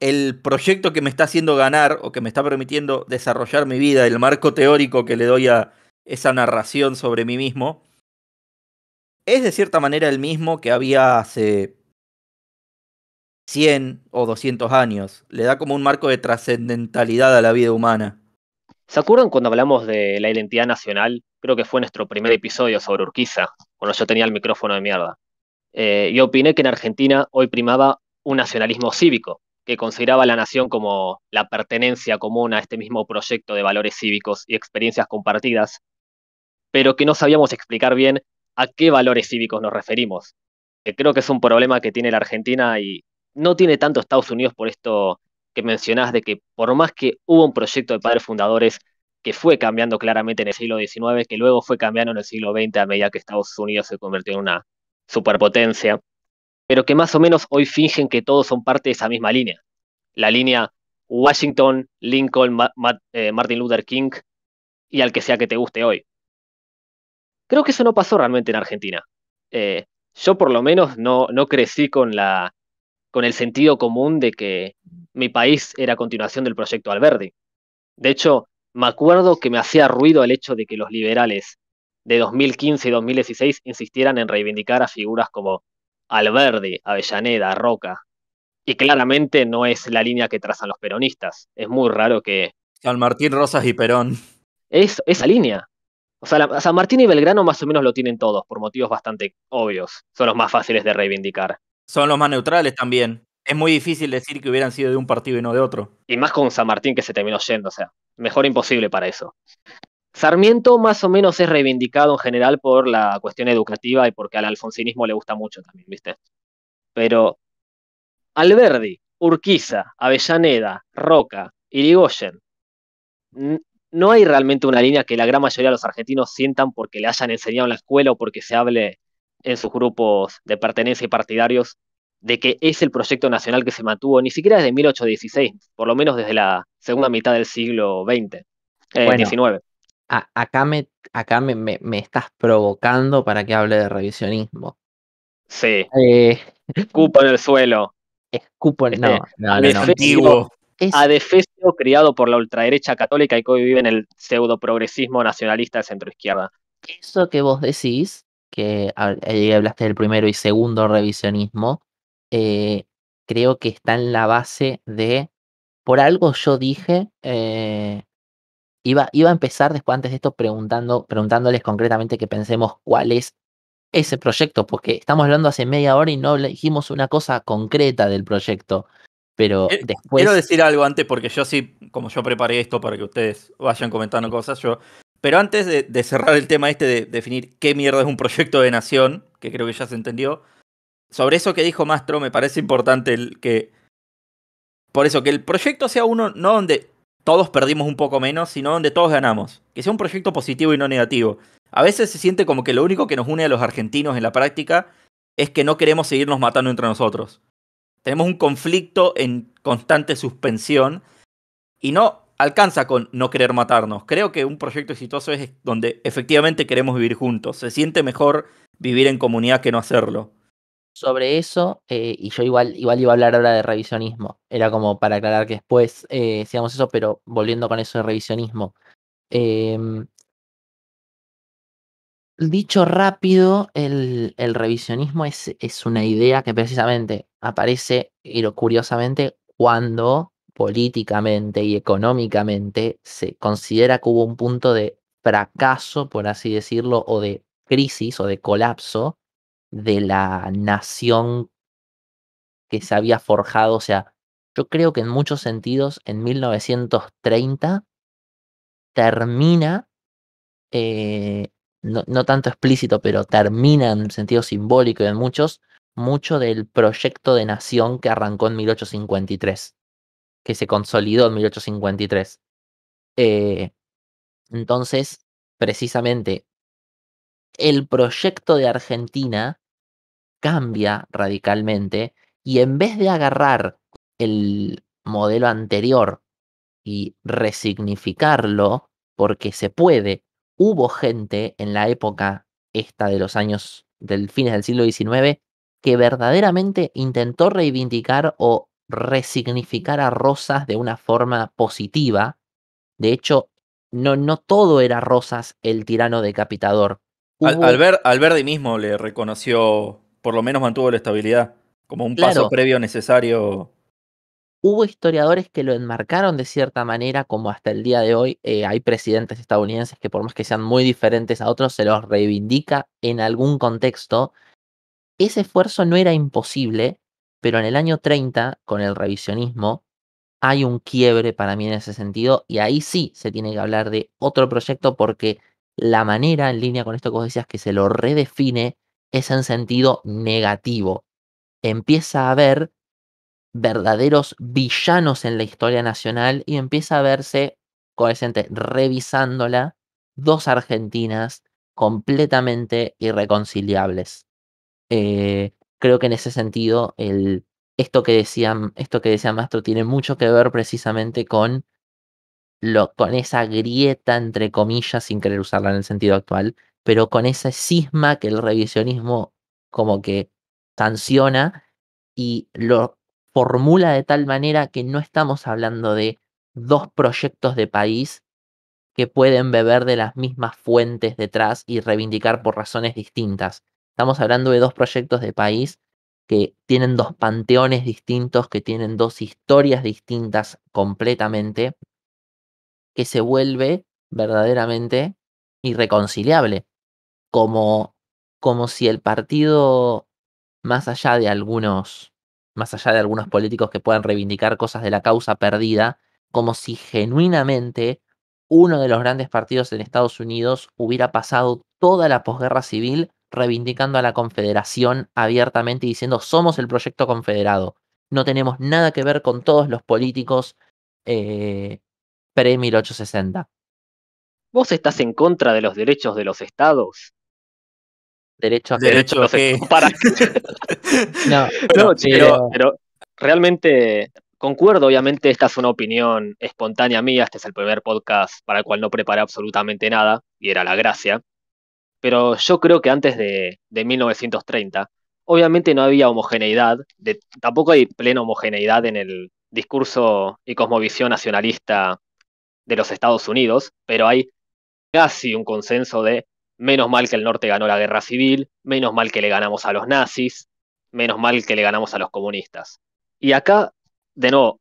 el proyecto que me está haciendo ganar o que me está permitiendo desarrollar mi vida, el marco teórico que le doy a esa narración sobre mí mismo, es de cierta manera el mismo que había hace 100 o 200 años. Le da como un marco de trascendentalidad a la vida humana. ¿Se acuerdan cuando hablamos de la identidad nacional? Creo que fue nuestro primer episodio sobre Urquiza, cuando yo tenía el micrófono de mierda. Y eh, yo opiné que en Argentina hoy primaba un nacionalismo cívico, que consideraba la nación como la pertenencia común a este mismo proyecto de valores cívicos y experiencias compartidas, pero que no sabíamos explicar bien a qué valores cívicos nos referimos. Que creo que es un problema que tiene la Argentina y no tiene tanto Estados Unidos por esto que mencionás de que por más que hubo un proyecto de padres fundadores que fue cambiando claramente en el siglo XIX, que luego fue cambiando en el siglo XX a medida que Estados Unidos se convirtió en una superpotencia, pero que más o menos hoy fingen que todos son parte de esa misma línea. La línea Washington, Lincoln, eh, Martin Luther King y al que sea que te guste hoy. Creo que eso no pasó realmente en Argentina. Eh, yo por lo menos no, no crecí con, la, con el sentido común de que mi país era continuación del proyecto Alberti. De hecho, me acuerdo que me hacía ruido el hecho de que los liberales de 2015 y 2016 insistieran en reivindicar a figuras como Alberdi, Avellaneda, Roca. Y claramente no es la línea que trazan los peronistas. Es muy raro que... San Martín, Rosas y Perón. Es esa línea. O sea, San Martín y Belgrano más o menos lo tienen todos, por motivos bastante obvios. Son los más fáciles de reivindicar. Son los más neutrales también. Es muy difícil decir que hubieran sido de un partido y no de otro. Y más con San Martín que se terminó yendo, o sea, mejor imposible para eso. Sarmiento más o menos es reivindicado en general por la cuestión educativa y porque al alfonsinismo le gusta mucho también, ¿viste? Pero Alberdi, Urquiza, Avellaneda, Roca, Irigoyen, no hay realmente una línea que la gran mayoría de los argentinos sientan porque le hayan enseñado en la escuela o porque se hable en sus grupos de pertenencia y partidarios de que es el proyecto nacional que se mantuvo ni siquiera desde 1816, por lo menos desde la segunda mitad del siglo XX, acá, me, acá me, estás provocando para que hable de revisionismo. Sí. Eh, escupo en el suelo. Escupo en el no, no, no, criado por la ultraderecha católica y que hoy vive en el pseudo progresismo nacionalista de centro izquierda. Eso que vos decís, que hablaste del primero y segundo revisionismo, eh, creo que está en la base de, por algo yo dije eh, Iba, a empezar después, antes de esto, preguntando, preguntándoles concretamente que pensemos cuál es ese proyecto, porque estamos hablando hace media hora y no dijimos una cosa concreta del proyecto. Pero eh, después. Quiero decir algo antes, porque yo sí, como yo preparé esto para que ustedes vayan comentando cosas, yo. Pero antes de, cerrar el tema este de definir qué mierda es un proyecto de nación, que creo que ya se entendió, sobre eso que dijo Mastro, me parece importante el que. Por eso, que el proyecto sea uno no donde todos perdimos un poco menos, sino donde todos ganamos. Que sea un proyecto positivo y no negativo. A veces se siente como que lo único que nos une a los argentinos en la práctica es que no queremos seguirnos matando entre nosotros. Tenemos un conflicto en constante suspensión y no alcanza con no querer matarnos. Creo que un proyecto exitoso es donde efectivamente queremos vivir juntos. Se siente mejor vivir en comunidad que no hacerlo sobre eso, eh, y yo igual, igual iba a hablar ahora de revisionismo. Era como para aclarar que después decíamos eh, eso, pero volviendo con eso de revisionismo. Em, dicho rápido, el, el revisionismo es, es, una idea que precisamente aparece, y lo curiosamente, cuando políticamente y económicamente se considera que hubo un punto de fracaso, por así decirlo, o de crisis o de colapso de la nación que se había forjado. O sea, yo creo que en muchos sentidos, en 1930 termina, eh, no, tanto explícito, pero termina en sentido simbólico en muchos, mucho del proyecto de nación que arrancó en 1853, que se consolidó en 1853. Eh, entonces, precisamente, el proyecto de Argentina cambia radicalmente y en vez de agarrar el modelo anterior y resignificarlo, porque se puede, hubo gente en la época esta de los años del fines del siglo XIX que verdaderamente intentó reivindicar o resignificar a Rosas de una forma positiva. De hecho, no, no todo era Rosas el tirano decapitador. Al, Albert, Alberti mismo le reconoció por lo menos mantuvo la estabilidad, como un paso previo necesario. Hubo historiadores que lo enmarcaron de cierta manera, como hasta el día de hoy eh, hay presidentes estadounidenses que por más que sean muy diferentes a otros, se los reivindica en algún contexto. Ese esfuerzo no era imposible, pero en el año 30, con el revisionismo, hay un quiebre para mí en ese sentido y ahí sí se tiene que hablar de otro proyecto porque la manera en línea con esto que vos decías que se lo redefine es en sentido negativo. Empieza a haber verdaderos villanos en la historia nacional y empieza a verse, coherente, revisándola, dos Argentinas completamente irreconciliables. Eh, creo que en ese sentido, esto, que decía, esto que decía Mastro tiene mucho que ver precisamente con, lo, con esa grieta, entre comillas, sin querer usarla en el sentido actual, pero con ese cisma que el revisionismo como que sanciona y lo formula de tal manera que no estamos hablando de dos proyectos de país que pueden beber de las mismas fuentes detrás y reivindicar por razones distintas. Estamos hablando de dos proyectos de país que tienen dos panteones distintos, que tienen dos historias distintas completamente, que se vuelve verdaderamente irreconciliable como, si el partido, más allá de algunos, más allá de algunos políticos que puedan reivindicar cosas de la causa perdida, como si genuinamente uno de los grandes partidos en Estados Unidos hubiera pasado toda la posguerra civil reivindicando a la Confederación abiertamente y diciendo somos el proyecto confederado, no tenemos nada que ver con todos los políticos eh, pre-1860. ¿Vos estás en contra de los derechos de los estados? derecho a derecho no, pero... realmente concuerdo, obviamente esta es una opinión espontánea mía, este es el primer podcast para el cual no preparé absolutamente nada y era la gracia, pero yo creo que antes de, de 1930 obviamente no había homogeneidad, tampoco hay plena homogeneidad en el discurso y cosmovisión nacionalista de los Estados Unidos, pero hay casi un consenso de Menos mal que el norte ganó la guerra civil, menos mal que le ganamos a los nazis, menos mal que le ganamos a los comunistas. Y acá, de nuevo,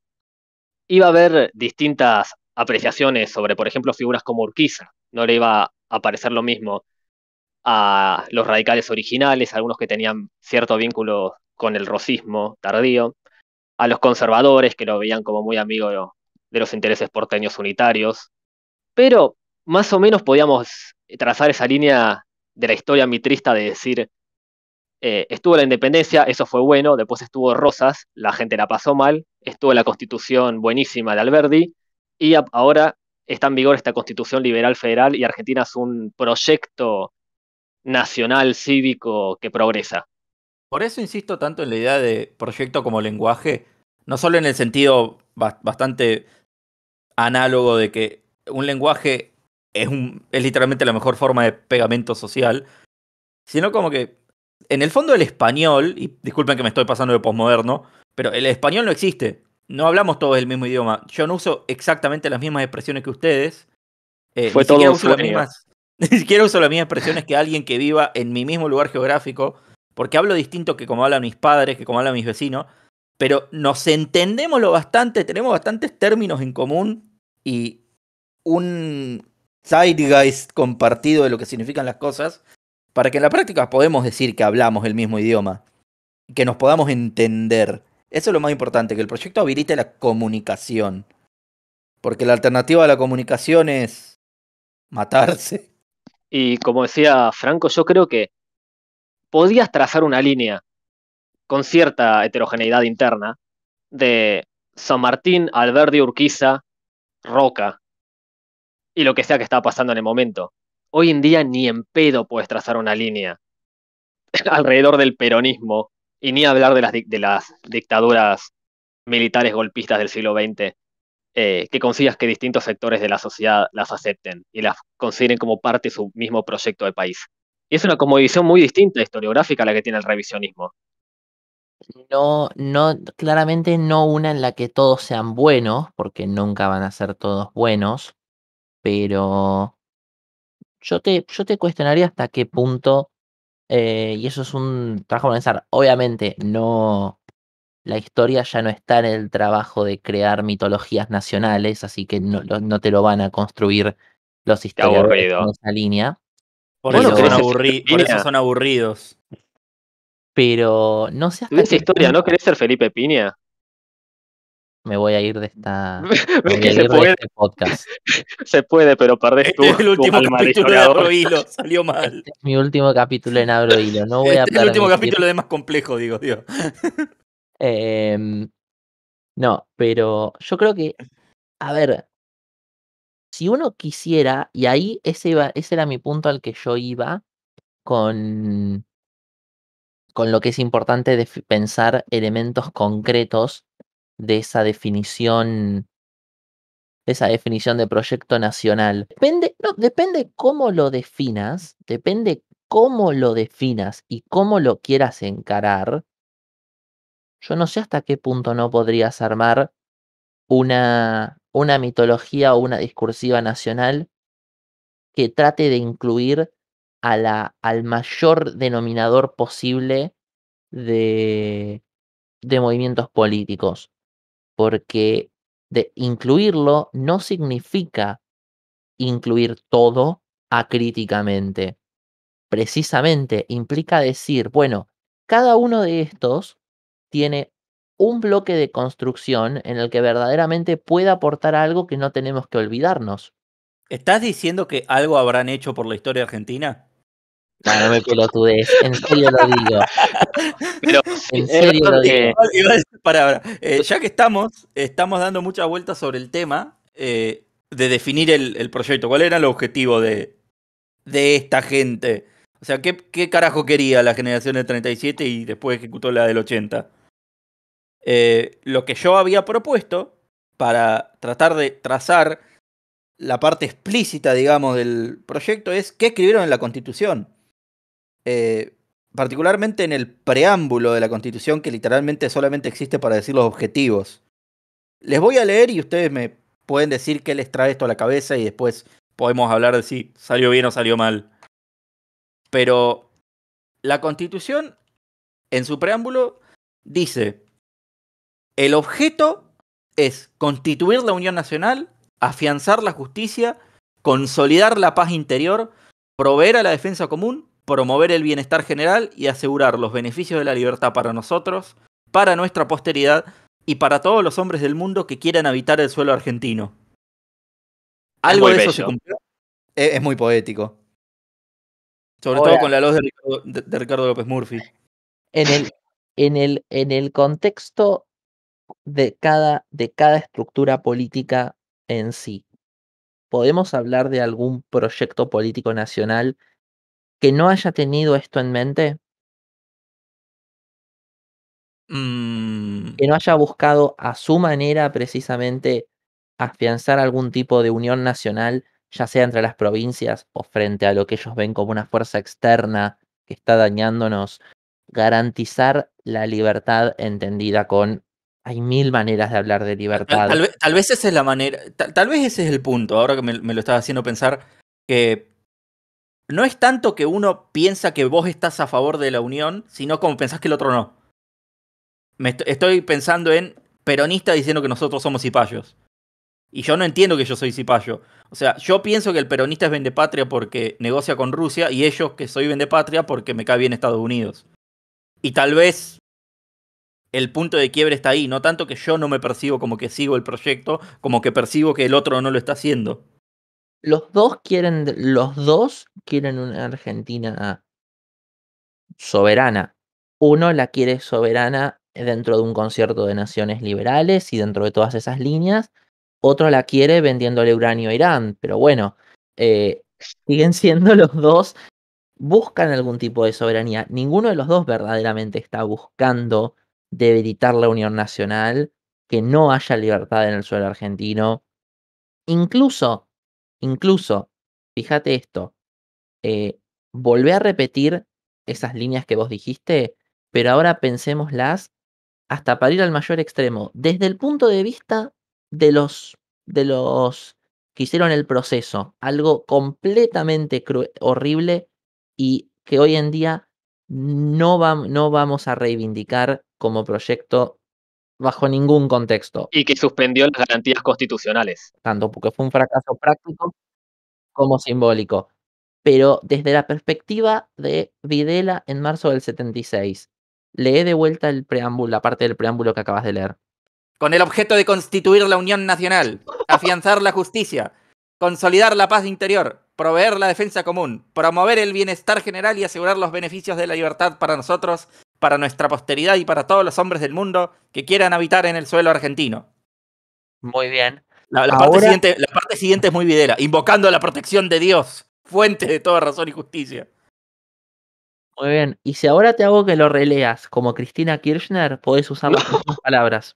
iba a haber distintas apreciaciones sobre, por ejemplo, figuras como Urquiza. No le iba a parecer lo mismo a los radicales originales, algunos que tenían cierto vínculo con el rosismo tardío, a los conservadores que lo veían como muy amigo de los intereses porteños unitarios. Pero más o menos podíamos eh, trazar esa línea de la historia mitrista de decir, eh, estuvo la independencia, eso fue bueno, después estuvo Rosas, la gente la pasó mal, estuvo la constitución buenísima de Alberdi, y ahora está en vigor esta constitución liberal federal y Argentina es un proyecto nacional cívico que progresa. Por eso insisto tanto en la idea de proyecto como lenguaje, no solo en el sentido bastante análogo de que un lenguaje es, un, es literalmente la mejor forma de pegamento social, sino como que en el fondo el español, y disculpen que me estoy pasando de posmoderno, pero el español no existe. No hablamos todos el mismo idioma. Yo no uso exactamente las mismas expresiones que ustedes. Eh, ni, siquiera uso las mismas, ni siquiera uso las mismas expresiones que alguien que viva en mi mismo lugar geográfico, porque hablo distinto que como hablan mis padres, que como hablan mis vecinos, pero nos entendemos lo bastante, tenemos bastantes términos en común y un, zeitgeist compartido de lo que significan las cosas, para que en la práctica podemos decir que hablamos el mismo idioma, que nos podamos entender. Eso es lo más importante, que el proyecto habilite la comunicación. Porque la alternativa a la comunicación es matarse. Y como decía Franco, yo creo que podías trazar una línea con cierta heterogeneidad interna de San Martín, Alberdi, Urquiza, Roca, y lo que sea que estaba pasando en el momento. Hoy en día ni en pedo puedes trazar una línea alrededor del peronismo y ni hablar de las, de las dictaduras militares golpistas del siglo XX eh, que consigas que distintos sectores de la sociedad las acepten y las consideren como parte de su mismo proyecto de país. Y es una visión muy distinta historiográfica la que tiene el revisionismo. No, no, claramente no una en la que todos sean buenos, porque nunca van a ser todos buenos, pero yo te, yo te cuestionaría hasta qué punto, eh, y eso es un trabajo para pensar, obviamente no, la historia ya no está en el trabajo de crear mitologías nacionales, así que no, no te lo van a construir los historiadores en esa línea. Por, eso, son aburridos. Pero no sé hasta. historia, ¿no querés ser Felipe Piña? me voy a ir de esta este podcast. se puede, pero perdés es el último capítulo de Abro Hilo, salió mal. Este es mi último capítulo en Abro Hilo, no a este El último capítulo de más complejo, digo, Dios. Em, no, pero yo creo que, a ver, si uno quisiera, y ahí ese, ese era mi punto al que yo iba con, con lo que es importante de pensar elementos concretos de esa definición de esa definición de proyecto nacional. Depende, depende cómo lo definas, depende cómo lo definas y cómo lo quieras encarar. Yo no sé hasta qué punto no podrías armar una, una mitología o una discursiva nacional que trate de incluir al mayor denominador posible de, de movimientos políticos porque de incluirlo no significa incluir todo acríticamente. Precisamente implica decir, bueno, cada uno de estos tiene un bloque de construcción en el que verdaderamente pueda aportar algo que no tenemos que olvidarnos. ¿Estás diciendo que algo habrán hecho por la historia argentina? No, me pelotudes, en serio lo digo. Pero, en eh, serio lo digo. Eh, ya que estamos, estamos dando muchas vueltas sobre el tema eh, de definir el, proyecto. ¿Cuál era el objetivo de, de esta gente? O sea, ¿qué, ¿qué, carajo quería la generación del 37 y después ejecutó la del 80? lo que yo había propuesto para tratar de trazar la parte explícita, digamos, del proyecto es qué escribieron en la Constitución. Eh, particularmente en el preámbulo de la Constitución, que literalmente solamente existe para decir los objetivos. Les voy a leer y ustedes me pueden decir qué les trae esto a la cabeza y después podemos hablar de si salió bien o salió mal. Pero la Constitución, en su preámbulo, dice, el objeto es constituir la Unión Nacional, afianzar la justicia, consolidar la paz interior, proveer a la defensa común, promover el bienestar general y asegurar los beneficios de la libertad para nosotros, para nuestra posteridad y para todos los hombres del mundo que quieran habitar el suelo argentino. Algo de eso se cumplió. Es, muy poético. Sobre todo con la luz de Ricardo, de Ricardo López Murphy. En el, en el, en el contexto de cada, de cada estructura política en sí, ¿podemos hablar de algún proyecto político nacional que no haya tenido esto en mente? Mm. Que no haya buscado a su manera precisamente afianzar algún tipo de unión nacional, ya sea entre las provincias o frente a lo que ellos ven como una fuerza externa que está dañándonos, garantizar la libertad entendida con hay mil maneras de hablar de libertad. Tal, vez esa es la manera, tal, vez ese es el punto, ahora que me, lo estaba haciendo pensar, que no es tanto que uno piensa que vos estás a favor de la unión, sino como pensás que el otro no. estoy pensando en peronista diciendo que nosotros somos cipayos. Y yo no entiendo que yo soy cipayo. O sea, yo pienso que el peronista es vendepatria porque negocia con Rusia y ellos que soy vendepatria porque me cae bien Estados Unidos. Y tal vez el punto de quiebre está ahí, no tanto que yo no me percibo como que sigo el proyecto, como que percibo que el otro no lo está haciendo. Los dos quieren, los dos quieren una Argentina soberana. Uno la quiere soberana dentro de un concierto de naciones liberales y dentro de todas esas líneas. Otro la quiere vendiéndole uranio a Irán. Pero bueno, eh, siguen siendo los dos, buscan algún tipo de soberanía. Ninguno de los dos verdaderamente está buscando debilitar la Unión Nacional, que no haya libertad en el suelo argentino. Incluso Incluso, fíjate esto, eh, volvé a repetir esas líneas que vos dijiste, pero ahora pensémoslas hasta para ir al mayor extremo, desde el punto de vista de los, de los que hicieron el proceso, algo completamente horrible y que hoy en día no, no vamos a reivindicar como proyecto bajo ningún contexto. Y que suspendió las garantías constitucionales. Tanto porque fue un fracaso práctico como simbólico. Pero desde la perspectiva de Videla en marzo del 76, lee de vuelta el preámbulo, la parte del preámbulo que acabas de leer. Con el objeto de constituir la Unión Nacional, afianzar la justicia, consolidar la paz interior, proveer la defensa común, promover el bienestar general y asegurar los beneficios de la libertad para nosotros para nuestra posteridad y para todos los hombres del mundo que quieran habitar en el suelo argentino. Muy bien. La, parte, siguiente, es muy videra, invocando la protección de Dios, fuente de toda razón y justicia. Muy bien. Y si ahora te hago que lo releas como Cristina Kirchner, podés usar las mismas palabras.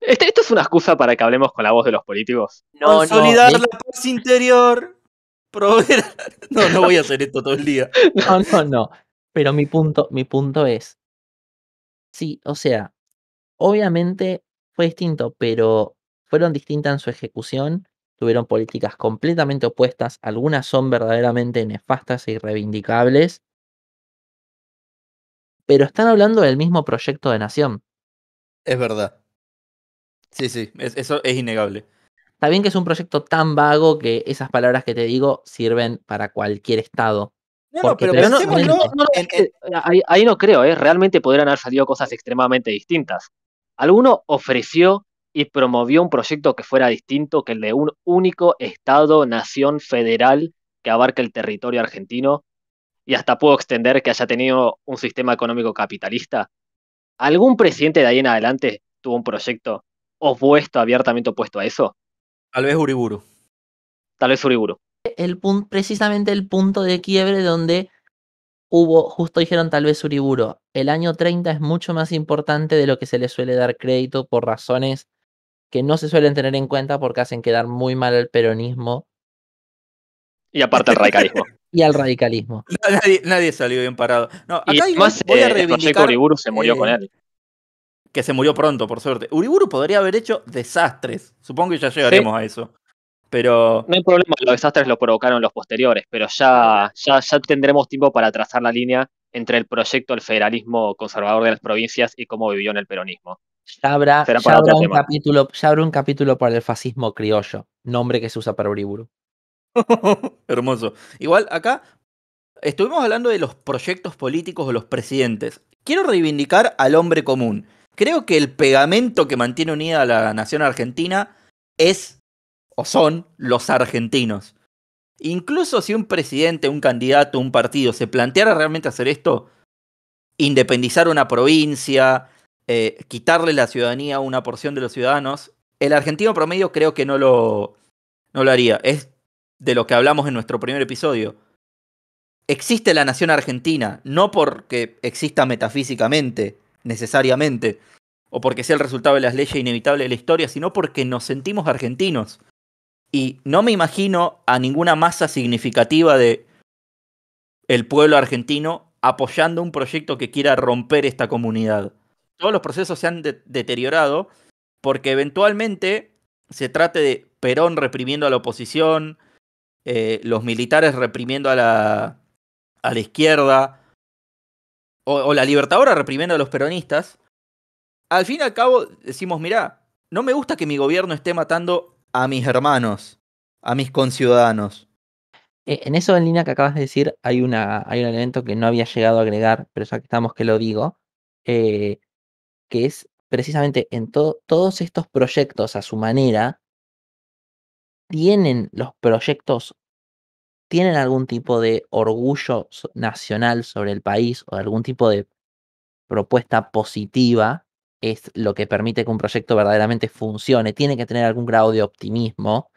¿Esto es una excusa para que hablemos con la voz de los políticos? Consolidar la paz interior. No, no voy a hacer esto todo el día. No, no, no. Pero mi punto, mi punto es, sí, o sea, obviamente fue distinto, pero fueron distintas en su ejecución, tuvieron políticas completamente opuestas, algunas son verdaderamente nefastas e irrevindicables, pero están hablando del mismo proyecto de nación. Es verdad. Sí, sí, eso es innegable. Está bien que es un proyecto tan vago que esas palabras que te digo sirven para cualquier estado pero ahí, no creo, ¿eh? realmente podrían haber salido cosas extremadamente distintas. Alguno ofreció y promovió un proyecto que fuera distinto que el de un único Estado, nación federal que abarque el territorio argentino y hasta puedo extender que haya tenido un sistema económico capitalista. ¿Algún presidente de ahí en adelante tuvo un proyecto opuesto, abiertamente opuesto a eso? Tal vez Uriburu. Tal vez Uriburu el punto, precisamente el punto de quiebre donde hubo, justo dijeron tal vez Uriburo, el año 30 es mucho más importante de lo que se le suele dar crédito por razones que no se suelen tener en cuenta porque hacen quedar muy mal al peronismo. Y aparte al radicalismo. y al radicalismo. Nadie, salió bien parado. No, y más, voy eh, se murió con eh, él. Que se murió pronto, por suerte. Uriburu podría haber hecho desastres. Supongo que ya llegaremos a eso. No hay problema, los desastres lo provocaron los posteriores, pero ya, ya, tendremos tiempo para trazar la línea entre el proyecto del federalismo conservador de las provincias y cómo vivió en el peronismo. Ya habrá, un, capítulo, ya un capítulo para el fascismo criollo, nombre que se usa para Uriburu. Hermoso. Igual acá estuvimos hablando de los proyectos políticos de los presidentes. Quiero reivindicar al hombre común. Creo que el pegamento que mantiene unida a la nación argentina es o son los argentinos. Incluso si un presidente, un candidato, un partido se planteara realmente hacer esto, independizar una provincia, eh, quitarle la ciudadanía a una porción de los ciudadanos, el argentino promedio creo que no lo haría. Es de lo que hablamos en nuestro primer episodio. Existe la nación argentina, no porque exista metafísicamente, necesariamente, o porque sea el resultado de las leyes inevitables de la historia, sino porque nos sentimos argentinos. Y no me imagino a ninguna masa significativa de el pueblo argentino apoyando un proyecto que quiera romper esta comunidad. Todos los procesos se han deteriorado porque eventualmente se trate de Perón reprimiendo a la oposición, eh, los militares reprimiendo a la, a la izquierda, o, o, la libertadora reprimiendo a los peronistas, al fin y al cabo decimos, mirá, no me gusta que mi gobierno esté matando a mis hermanos, a mis conciudadanos. Eh, en eso en línea que acabas de decir, hay, una, hay un elemento que no había llegado a agregar, pero ya que estamos que lo digo, eh, que es precisamente en todo todos estos proyectos a su manera, tienen los proyectos, tienen algún tipo de orgullo nacional sobre el país o algún tipo de propuesta positiva es lo que permite que un proyecto verdaderamente funcione. Tiene que tener algún grado de optimismo.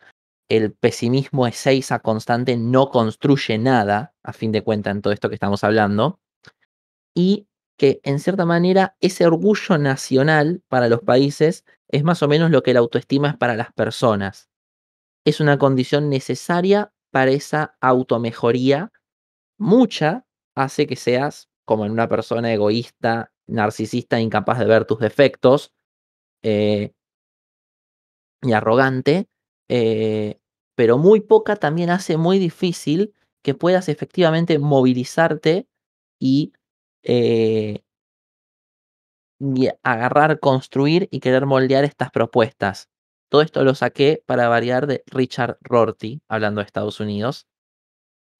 El pesimismo es seis a constante no construye nada, a fin de cuentas, en todo esto que estamos hablando. Y que, en cierta manera, ese orgullo nacional para los países es más o menos lo que la autoestima es para las personas. Es una condición necesaria para esa automejoría. Mucha hace que seas como en una persona egoísta narcisista incapaz de ver tus defectos eh, y arrogante, eh, pero muy poca también hace muy difícil que puedas efectivamente movilizarte eh, y, agarrar, construir y querer moldear estas propuestas. Todo esto lo saqué para variar de Richard Rorty, hablando de Estados Unidos.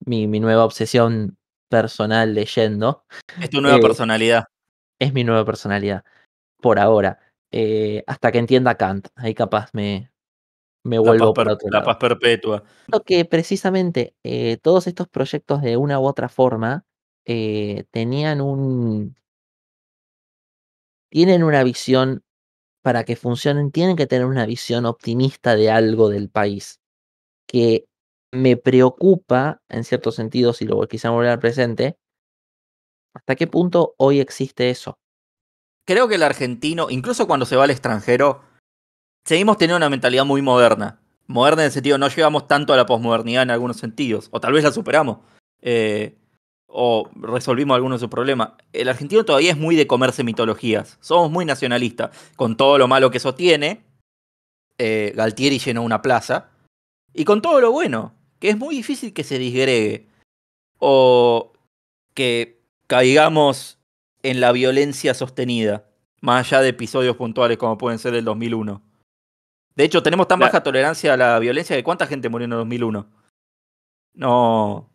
Mi, mi nueva obsesión personal leyendo. Es tu nueva personalidad es mi nueva personalidad, por ahora. Eh, hasta que entienda Kant, ahí capaz me, me vuelvo para La paz perpetua. Lo que precisamente eh, todos estos proyectos de una u otra forma eh, tenían un... tienen una visión, para que funcionen, tienen que tener una visión optimista de algo del país, que me preocupa, en cierto sentido, si lo quizá volver al presente, ¿Hasta qué punto hoy existe eso? Creo que el argentino, incluso cuando se va al extranjero, seguimos teniendo una mentalidad muy moderna. Moderna en el sentido, no llegamos tanto a la posmodernidad en algunos sentidos, o tal vez la superamos, eh, o resolvimos algunos de sus problemas. El argentino todavía es muy de comerse mitologías, somos muy nacionalistas, con todo lo malo que eso tiene. Eh, Galtieri llenó una plaza, y con todo lo bueno, que es muy difícil que se disgregue, o que caigamos en la violencia sostenida, más allá de episodios puntuales como pueden ser el 2001. De hecho, tenemos tan baja tolerancia a la violencia que cuánta gente murió en el 2001. No,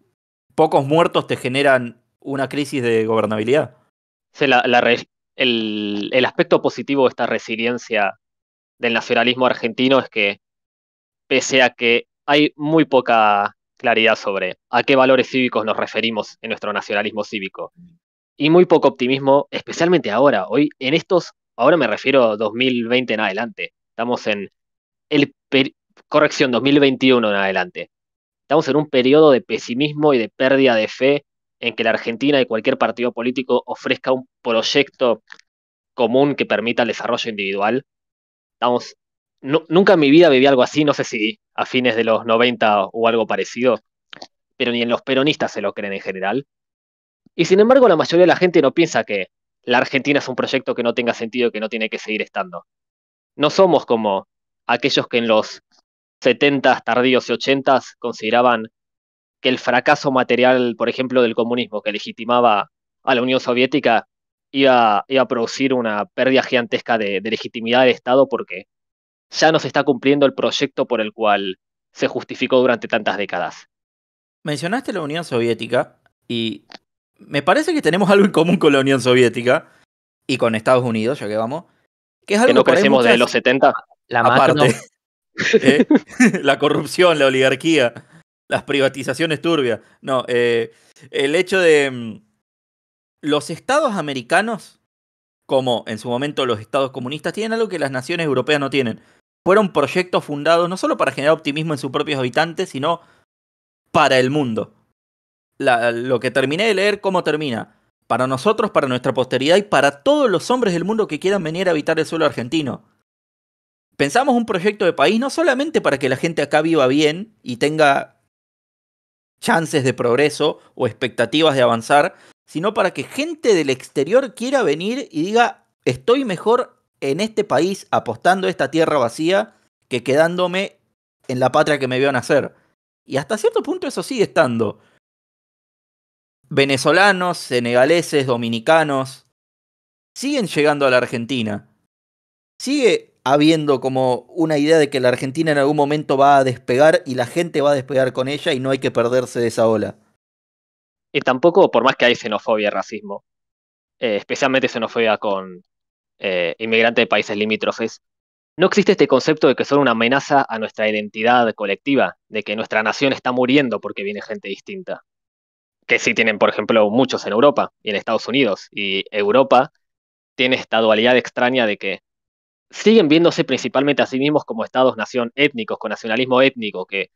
pocos muertos te generan una crisis de gobernabilidad. el aspecto positivo de esta resiliencia del nacionalismo argentino es que, pese a que hay muy poca claridad sobre a qué valores cívicos nos referimos en nuestro nacionalismo cívico. Y muy poco optimismo, especialmente ahora, hoy en estos, ahora me refiero 2020 en adelante, estamos en el, corrección, 2021 en adelante. Estamos en un periodo de pesimismo y de pérdida de fe en que la Argentina y cualquier partido político ofrezca un proyecto común que permita el desarrollo individual. Estamos nunca en mi vida viví algo así, no sé si a fines de los 90 o algo parecido, pero ni en los peronistas se lo creen en general. Y sin embargo, la mayoría de la gente no piensa que la Argentina es un proyecto que no tenga sentido y que no tiene que seguir estando. No somos como aquellos que en los 70 tardíos y 80s consideraban que el fracaso material, por ejemplo, del comunismo que legitimaba a la Unión Soviética iba, a producir una pérdida gigantesca de, legitimidad de Estado porque ya no se está cumpliendo el proyecto por el cual se justificó durante tantas décadas. Mencionaste la Unión Soviética y me parece que tenemos algo en común con la Unión Soviética y con Estados Unidos, ya que vamos. Que, es algo que no de los 70. La Aparte, eh, la corrupción, la oligarquía, las privatizaciones turbias. No, eh, el hecho de mm, los estados americanos, como en su momento los estados comunistas, tienen algo que las naciones europeas no tienen, fueron proyectos fundados no solo para generar optimismo en sus propios habitantes, sino para el mundo. lo que terminé de leer, ¿cómo termina? Para nosotros, para nuestra posteridad y para todos los hombres del mundo que quieran venir a habitar el suelo argentino. Pensamos un proyecto de país no solamente para que la gente acá viva bien y tenga chances de progreso o expectativas de avanzar, sino para que gente del exterior quiera venir y diga, estoy mejor en este país apostando esta tierra vacía que quedándome en la patria que me vio nacer. Y hasta cierto punto eso sigue estando. Venezolanos, senegaleses, dominicanos, siguen llegando a la Argentina. Sigue habiendo como una idea de que la Argentina en algún momento va a despegar y la gente va a despegar con ella y no hay que perderse de esa ola. Y tampoco, por más que hay xenofobia y racismo, eh, especialmente xenofobia con, eh, inmigrante de países limítrofes, no existe este concepto de que son una amenaza a nuestra identidad colectiva, de que nuestra nación está muriendo porque viene gente distinta. Que sí tienen, por ejemplo, muchos en Europa y en Estados Unidos. Y Europa tiene esta dualidad extraña de que siguen viéndose principalmente a sí mismos como estados-nación étnicos, con nacionalismo étnico, que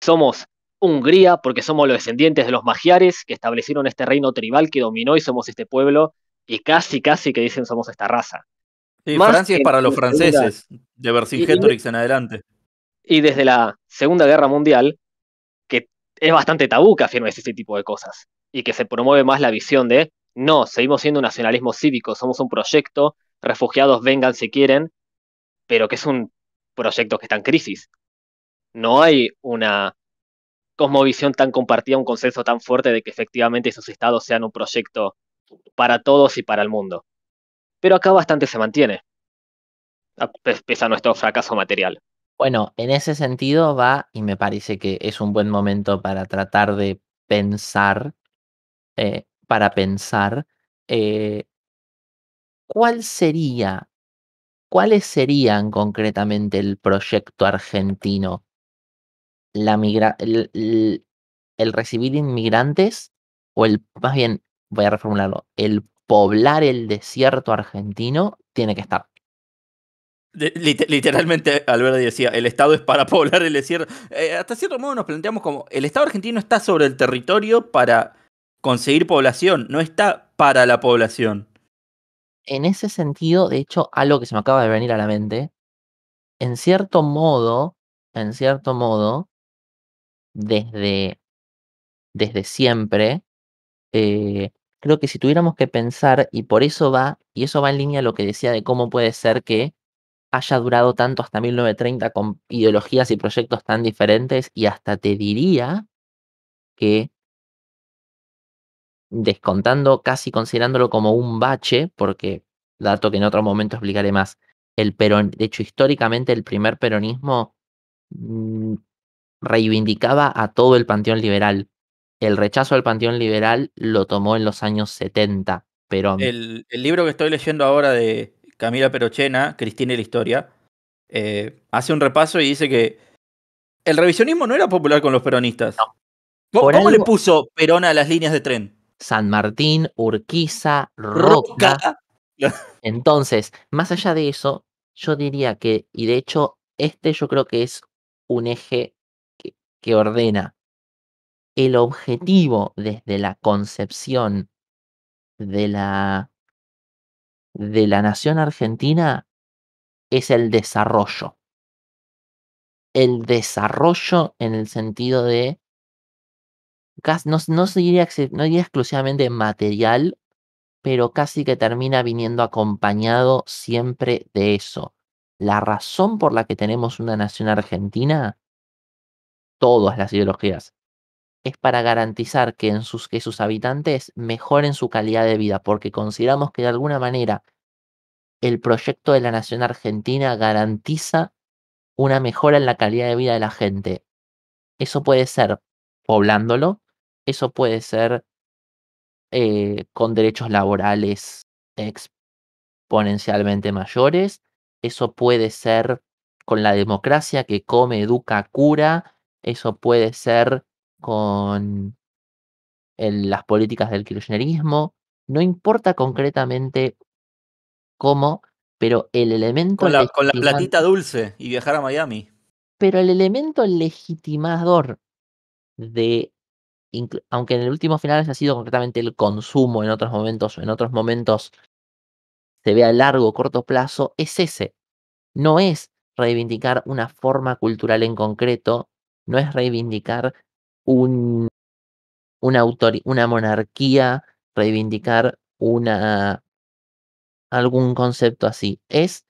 somos Hungría porque somos los descendientes de los magiares que establecieron este reino tribal que dominó y somos este pueblo y casi, casi que dicen somos esta raza. Y Francia es para los franceses, de Vercingetorix en adelante. Y desde la Segunda Guerra Mundial, que es bastante tabú que afirmes ese tipo de cosas, y que se promueve más la visión de, no, seguimos siendo un nacionalismo cívico, somos un proyecto, refugiados vengan si quieren, pero que es un proyecto que está en crisis. No hay una cosmovisión tan compartida, un consenso tan fuerte de que efectivamente esos estados sean un proyecto para todos y para el mundo. Pero acá bastante se mantiene, pese a nuestro fracaso material. Bueno, en ese sentido va y me parece que es un buen momento para tratar de pensar, eh, para pensar eh, cuál sería, cuáles serían concretamente el proyecto argentino, la migra el recibir inmigrantes o el, más bien voy a reformularlo, el poblar el desierto argentino tiene que estar. literalmente, Alberti decía, el Estado es para poblar el desierto. Eh, hasta cierto modo nos planteamos como, el Estado argentino está sobre el territorio para conseguir población, no está para la población. En ese sentido, de hecho, algo que se me acaba de venir a la mente, en cierto modo, en cierto modo, desde, desde siempre, eh, creo que si tuviéramos que pensar, y por eso va, y eso va en línea a lo que decía de cómo puede ser que haya durado tanto hasta 1930 con ideologías y proyectos tan diferentes, y hasta te diría que descontando, casi considerándolo como un bache, porque dato que en otro momento explicaré más, el de hecho históricamente el primer peronismo mm, reivindicaba a todo el panteón liberal, el rechazo al panteón liberal lo tomó en los años 70. Pero... El, libro que estoy leyendo ahora de Camila Perochena, Cristina y la Historia, eh, hace un repaso y dice que el revisionismo no era popular con los peronistas. ¿Cómo, le puso Perón a las líneas de tren? San Martín, Urquiza, Roca. Entonces, más allá de eso, yo diría que, y de hecho, este yo creo que es un eje que ordena el objetivo desde la concepción de la, de la nación argentina es el desarrollo. El desarrollo en el sentido de no, no, no diría exclusivamente material, pero casi que termina viniendo acompañado siempre de eso. La razón por la que tenemos una nación argentina, todas las ideologías, es para garantizar que, en sus, habitantes mejoren su calidad de vida, porque consideramos que de alguna manera el proyecto de la Nación Argentina garantiza una mejora en la calidad de vida de la gente. Eso puede ser poblándolo, eso puede ser eh, con derechos laborales exponencialmente mayores, eso puede ser con la democracia que come, educa, cura, eso puede ser con las políticas del kirchnerismo, no importa concretamente cómo, pero el elemento... Con la, platita dulce y viajar a Miami. Pero el elemento legitimador de, aunque en el último final haya sido concretamente el consumo en otros momentos, en otros momentos se ve a largo o corto plazo, es ese. No es reivindicar una forma cultural en concreto, no es reivindicar un, una, autor, una monarquía, reivindicar una, algún concepto así. Es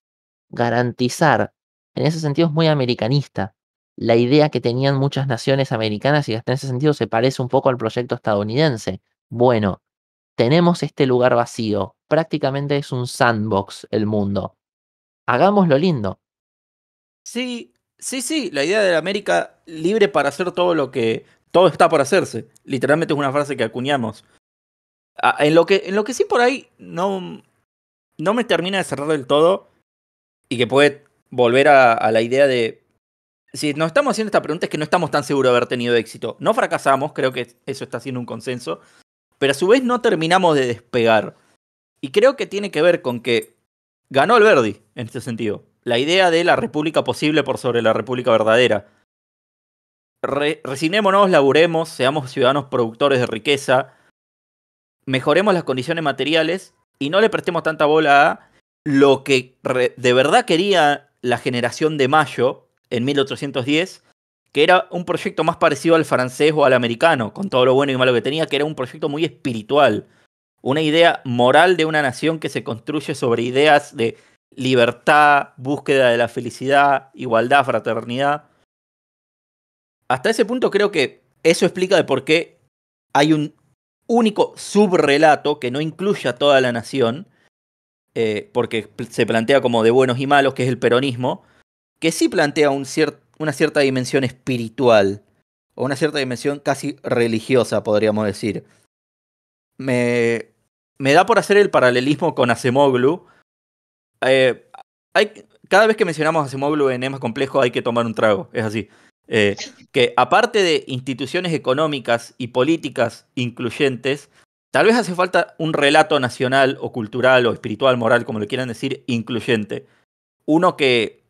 garantizar, en ese sentido es muy americanista, la idea que tenían muchas naciones americanas y hasta en ese sentido se parece un poco al proyecto estadounidense. Bueno, tenemos este lugar vacío, prácticamente es un sandbox el mundo. Hagámoslo lindo. Sí, sí, sí, la idea de la América libre para hacer todo lo que todo está por hacerse. Literalmente es una frase que acuñamos. Ah, en lo que, en lo que sí por ahí no, no me termina de cerrar del todo y que puede volver a, a la idea de... Si nos estamos haciendo esta pregunta es que no estamos tan seguros de haber tenido éxito. No fracasamos, creo que eso está siendo un consenso, pero a su vez no terminamos de despegar. Y creo que tiene que ver con que ganó el Verdi en este sentido. La idea de la república posible por sobre la república verdadera resignémonos, laburemos, seamos ciudadanos productores de riqueza, mejoremos las condiciones materiales y no le prestemos tanta bola a lo que de verdad quería la generación de Mayo en 1810, que era un proyecto más parecido al francés o al americano, con todo lo bueno y malo que tenía, que era un proyecto muy espiritual, una idea moral de una nación que se construye sobre ideas de libertad, búsqueda de la felicidad, igualdad, fraternidad hasta ese punto creo que eso explica de por qué hay un único subrelato que no incluye a toda la nación, eh, porque se plantea como de buenos y malos, que es el peronismo, que sí plantea una cierta dimensión espiritual, o una cierta dimensión casi religiosa, podríamos decir. Me, da por hacer el paralelismo con Acemoglu. Eh, hay, cada vez que mencionamos Acemoglu en Es más complejo hay que tomar un trago, es así. Eh, que aparte de instituciones económicas y políticas incluyentes, tal vez hace falta un relato nacional o cultural o espiritual, moral, como le quieran decir, incluyente. Uno que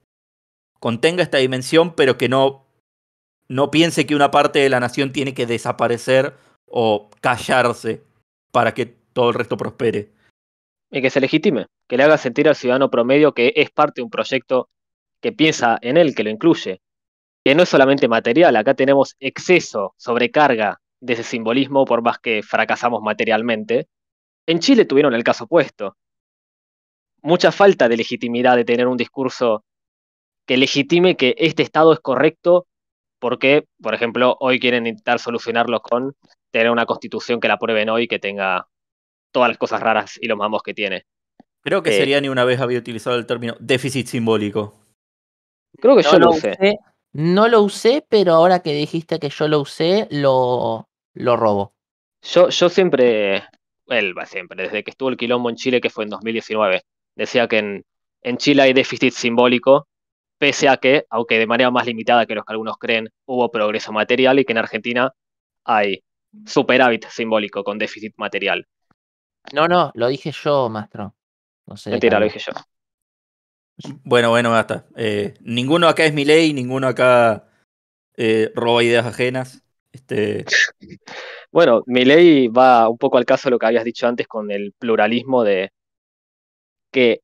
contenga esta dimensión, pero que no, no piense que una parte de la nación tiene que desaparecer o callarse para que todo el resto prospere. Y que se legitime, que le haga sentir al ciudadano promedio que es parte de un proyecto que piensa en él, que lo incluye, que no es solamente material, acá tenemos exceso, sobrecarga de ese simbolismo por más que fracasamos materialmente. En Chile tuvieron el caso opuesto. Mucha falta de legitimidad de tener un discurso que legitime que este Estado es correcto porque, por ejemplo, hoy quieren intentar solucionarlo con tener una constitución que la aprueben hoy que tenga todas las cosas raras y los mamos que tiene. Creo que eh, sería ni una vez había utilizado el término déficit simbólico. Creo que yo lo sé. usé. No lo usé, pero ahora que dijiste que yo lo usé, lo, lo robo. Yo, yo siempre, él va siempre, desde que estuvo el quilombo en Chile, que fue en 2019, decía que en, en Chile hay déficit simbólico, pese a que, aunque de manera más limitada que los que algunos creen, hubo progreso material y que en Argentina hay superávit simbólico con déficit material. No, no, lo dije yo, maestro. No sé, Mentira, lo dije yo. Bueno, bueno, basta. Eh, ninguno acá es mi ley, ninguno acá eh, roba ideas ajenas. Este... Bueno, mi ley va un poco al caso de lo que habías dicho antes con el pluralismo de que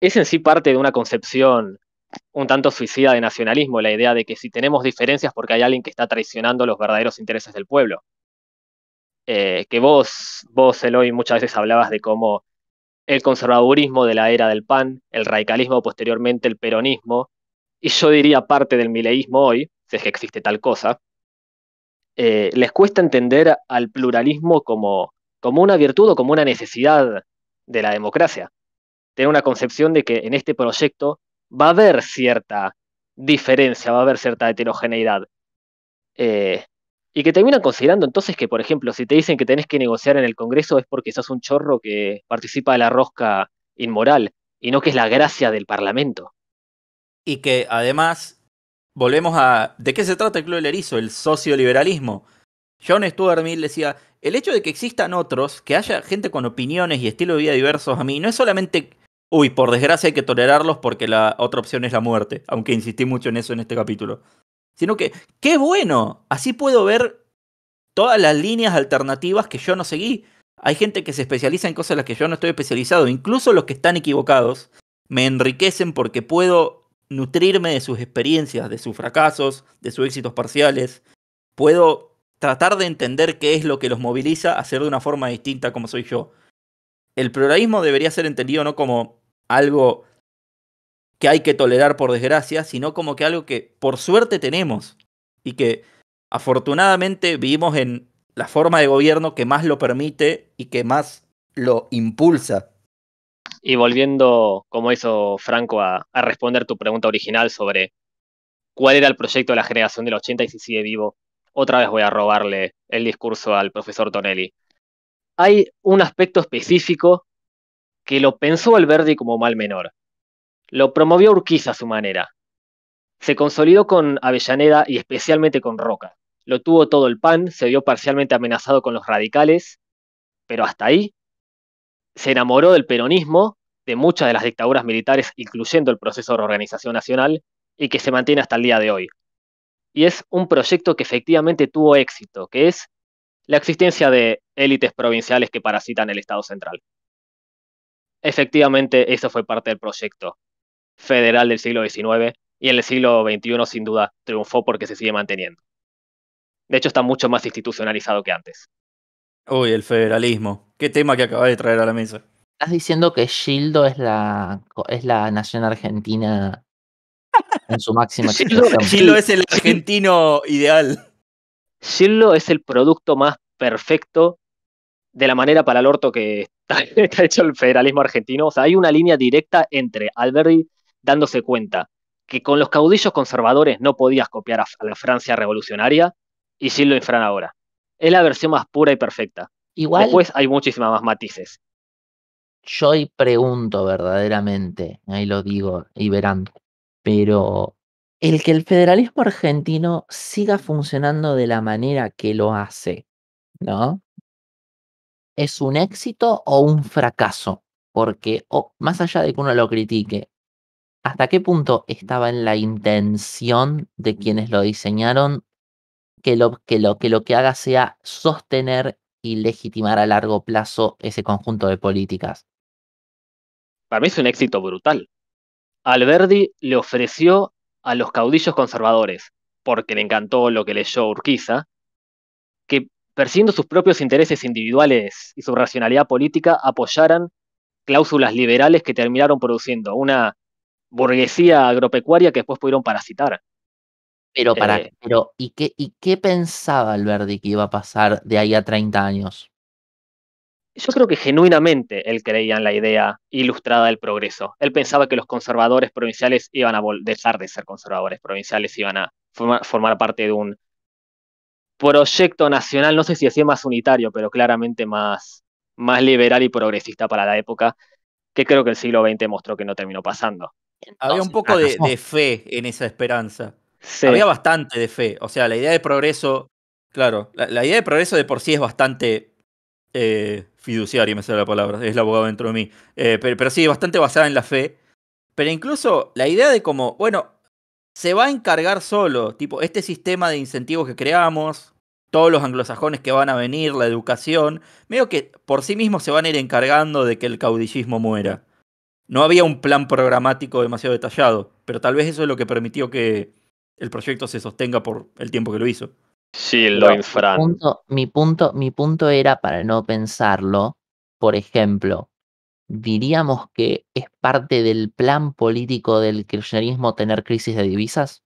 es en sí parte de una concepción un tanto suicida de nacionalismo, la idea de que si tenemos diferencias porque hay alguien que está traicionando los verdaderos intereses del pueblo. Eh, que vos, vos, Eloy, muchas veces hablabas de cómo el conservadurismo de la era del PAN, el radicalismo, posteriormente el peronismo, y yo diría parte del mileísmo hoy, si es que existe tal cosa, eh, les cuesta entender al pluralismo como, como una virtud o como una necesidad de la democracia. Tener una concepción de que en este proyecto va a haber cierta diferencia, va a haber cierta heterogeneidad. Eh, y que terminan considerando entonces que, por ejemplo, si te dicen que tenés que negociar en el Congreso es porque sos un chorro que participa de la rosca inmoral y no que es la gracia del Parlamento. Y que además, volvemos a... ¿De qué se trata el Club del Erizo? El socioliberalismo. John Stuart Mill decía, el hecho de que existan otros, que haya gente con opiniones y estilo de vida diversos a mí, no es solamente, uy, por desgracia hay que tolerarlos porque la otra opción es la muerte, aunque insistí mucho en eso en este capítulo. Sino que, qué bueno, así puedo ver todas las líneas alternativas que yo no seguí. Hay gente que se especializa en cosas en las que yo no estoy especializado. Incluso los que están equivocados me enriquecen porque puedo nutrirme de sus experiencias, de sus fracasos, de sus éxitos parciales. Puedo tratar de entender qué es lo que los moviliza a ser de una forma distinta como soy yo. El pluralismo debería ser entendido no como algo que hay que tolerar por desgracia, sino como que algo que por suerte tenemos y que afortunadamente vivimos en la forma de gobierno que más lo permite y que más lo impulsa. Y volviendo, como hizo Franco, a, responder tu pregunta original sobre cuál era el proyecto de la generación del 80 y si sigue vivo, otra vez voy a robarle el discurso al profesor Tonelli. Hay un aspecto específico que lo pensó Alberti como mal menor. Lo promovió Urquiza a su manera. Se consolidó con Avellaneda y especialmente con Roca. Lo tuvo todo el PAN, se vio parcialmente amenazado con los radicales, pero hasta ahí. Se enamoró del peronismo, de muchas de las dictaduras militares, incluyendo el proceso de reorganización nacional, y que se mantiene hasta el día de hoy. Y es un proyecto que efectivamente tuvo éxito, que es la existencia de élites provinciales que parasitan el Estado central. Efectivamente, eso fue parte del proyecto federal del siglo XIX y en el siglo XXI sin duda triunfó porque se sigue manteniendo. De hecho está mucho más institucionalizado que antes. Uy, el federalismo. Qué tema que acabas de traer a la mesa. ¿Estás diciendo que Gildo es la, es la nación argentina en su máxima expresión? es el argentino ideal. Gildo es el producto más perfecto de la manera para el orto que está, hecho el federalismo argentino. O sea, hay una línea directa entre Alberti dándose cuenta que con los caudillos conservadores no podías copiar a, la Francia revolucionaria y sí lo infran ahora. Es la versión más pura y perfecta. Igual. Después hay muchísimas más matices. Yo hoy pregunto verdaderamente, ahí lo digo y verán, pero el que el federalismo argentino siga funcionando de la manera que lo hace, ¿no? ¿Es un éxito o un fracaso? Porque más allá de que uno lo critique, ¿hasta qué punto estaba en la intención de quienes lo diseñaron que lo que, lo, que, lo que haga sea sostener y legitimar a largo plazo ese conjunto de políticas? Para mí es un éxito brutal. Alberdi le ofreció a los caudillos conservadores, porque le encantó lo que leyó Urquiza, que persiguiendo sus propios intereses individuales y su racionalidad política apoyaran cláusulas liberales que terminaron produciendo una burguesía agropecuaria que después pudieron parasitar. Pero para, eh, pero ¿y qué, ¿y qué pensaba Alberti que iba a pasar de ahí a 30 años? Yo creo que genuinamente él creía en la idea ilustrada del progreso. Él pensaba que los conservadores provinciales iban a dejar de ser conservadores provinciales, iban a formar, parte de un proyecto nacional, no sé si así más unitario, pero claramente más, más liberal y progresista para la época, que creo que el siglo XX mostró que no terminó pasando había un poco ah, de, fe en esa esperanza. Había bastante de fe. O sea, la idea de progreso, claro, la, idea de progreso de por sí es bastante eh, fiduciaria, me sale la palabra, es el abogado dentro de mí. Eh, pero, sí, bastante basada en la fe. Pero incluso la idea de como, bueno, se va a encargar solo, tipo, este sistema de incentivos que creamos, todos los anglosajones que van a venir, la educación, medio que por sí mismos se van a ir encargando de que el caudillismo muera. No había un plan programático demasiado detallado, pero tal vez eso es lo que permitió que el proyecto se sostenga por el tiempo que lo hizo. Sí, lo infran. Mi punto, mi punto, era para no pensarlo, por ejemplo, diríamos que es parte del plan político del kirchnerismo tener crisis de divisas.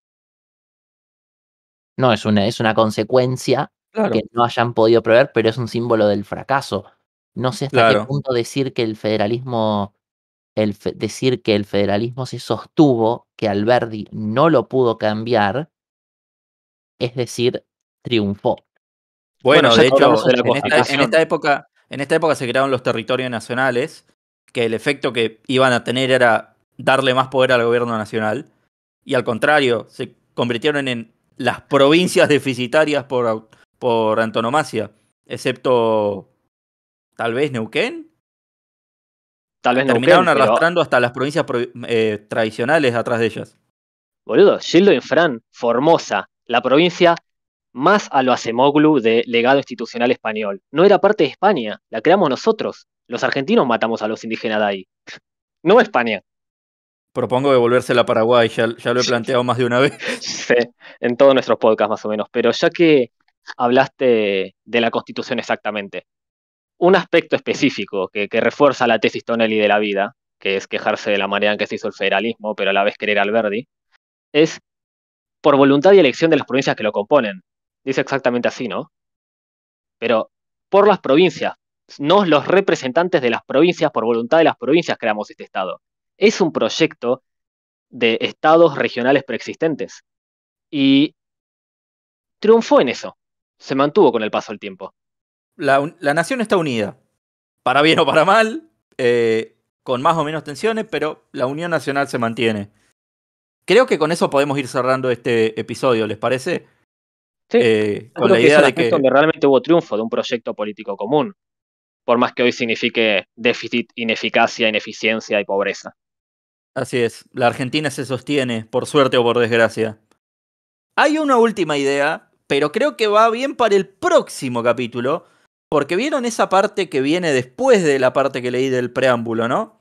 No, es una, es una consecuencia que no hayan podido prever, pero es un símbolo del fracaso. No sé hasta qué punto decir que el federalismo el decir que el federalismo se sostuvo, que Alberdi no lo pudo cambiar, es decir, triunfó. Bueno, de hecho, en esta, en época, en esta época se crearon los territorios nacionales, que el efecto que iban a tener era darle más poder al gobierno nacional, y al contrario, se convirtieron en las provincias deficitarias por, por antonomasia, excepto tal vez Neuquén, Tal vez Terminaron arrastrando hasta las provincias eh, tradicionales atrás de ellas. Boludo, Gildo Infran, Formosa, la provincia más a lo de legado institucional español. No era parte de España, la creamos nosotros. Los argentinos matamos a los indígenas de ahí. No España. Propongo devolvérsela a Paraguay, ya, ya lo he planteado más de una vez. Sí, en todos nuestros podcasts más o menos. Pero ya que hablaste de la constitución exactamente, un aspecto específico que, refuerza la tesis Tonelli de la vida, que es quejarse de la manera en que se hizo el federalismo, pero a la vez querer al Verdi, es por voluntad y elección de las provincias que lo componen. Dice exactamente así, ¿no? Pero por las provincias, no los representantes de las provincias, por voluntad de las provincias creamos este Estado. Es un proyecto de estados regionales preexistentes. Y triunfó en eso, se mantuvo con el paso del tiempo la, la nación está unida, para bien o para mal, eh, con más o menos tensiones, pero la unión nacional se mantiene. Creo que con eso podemos ir cerrando este episodio, ¿les parece? Sí, eh, con la idea que de que... donde realmente hubo triunfo de un proyecto político común, por más que hoy signifique déficit, ineficacia, ineficiencia y pobreza. Así es, la Argentina se sostiene, por suerte o por desgracia. Hay una última idea, pero creo que va bien para el próximo capítulo, porque vieron esa parte que viene después de la parte que leí del preámbulo, ¿no?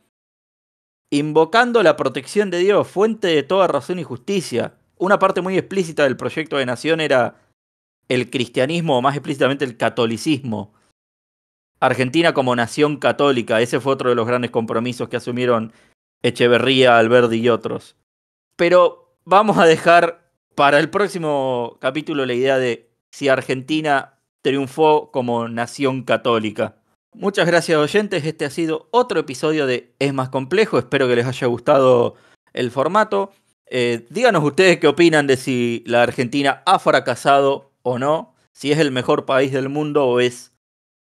Invocando la protección de Dios, fuente de toda razón y justicia. Una parte muy explícita del proyecto de nación era el cristianismo, o más explícitamente el catolicismo. Argentina como nación católica, ese fue otro de los grandes compromisos que asumieron Echeverría, Alberti y otros. Pero vamos a dejar para el próximo capítulo la idea de si Argentina triunfó como nación católica. Muchas gracias oyentes, este ha sido otro episodio de Es más complejo, espero que les haya gustado el formato. Eh, díganos ustedes qué opinan de si la Argentina ha fracasado o no, si es el mejor país del mundo o es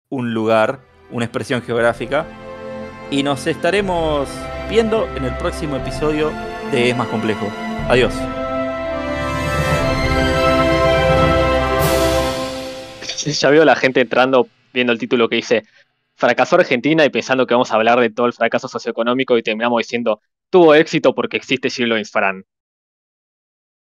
un lugar, una expresión geográfica. Y nos estaremos viendo en el próximo episodio de Es más complejo. Adiós. ya veo la gente entrando, viendo el título que dice Fracasó Argentina y pensando que vamos a hablar de todo el fracaso socioeconómico y terminamos diciendo tuvo éxito porque existe Gillo Infran.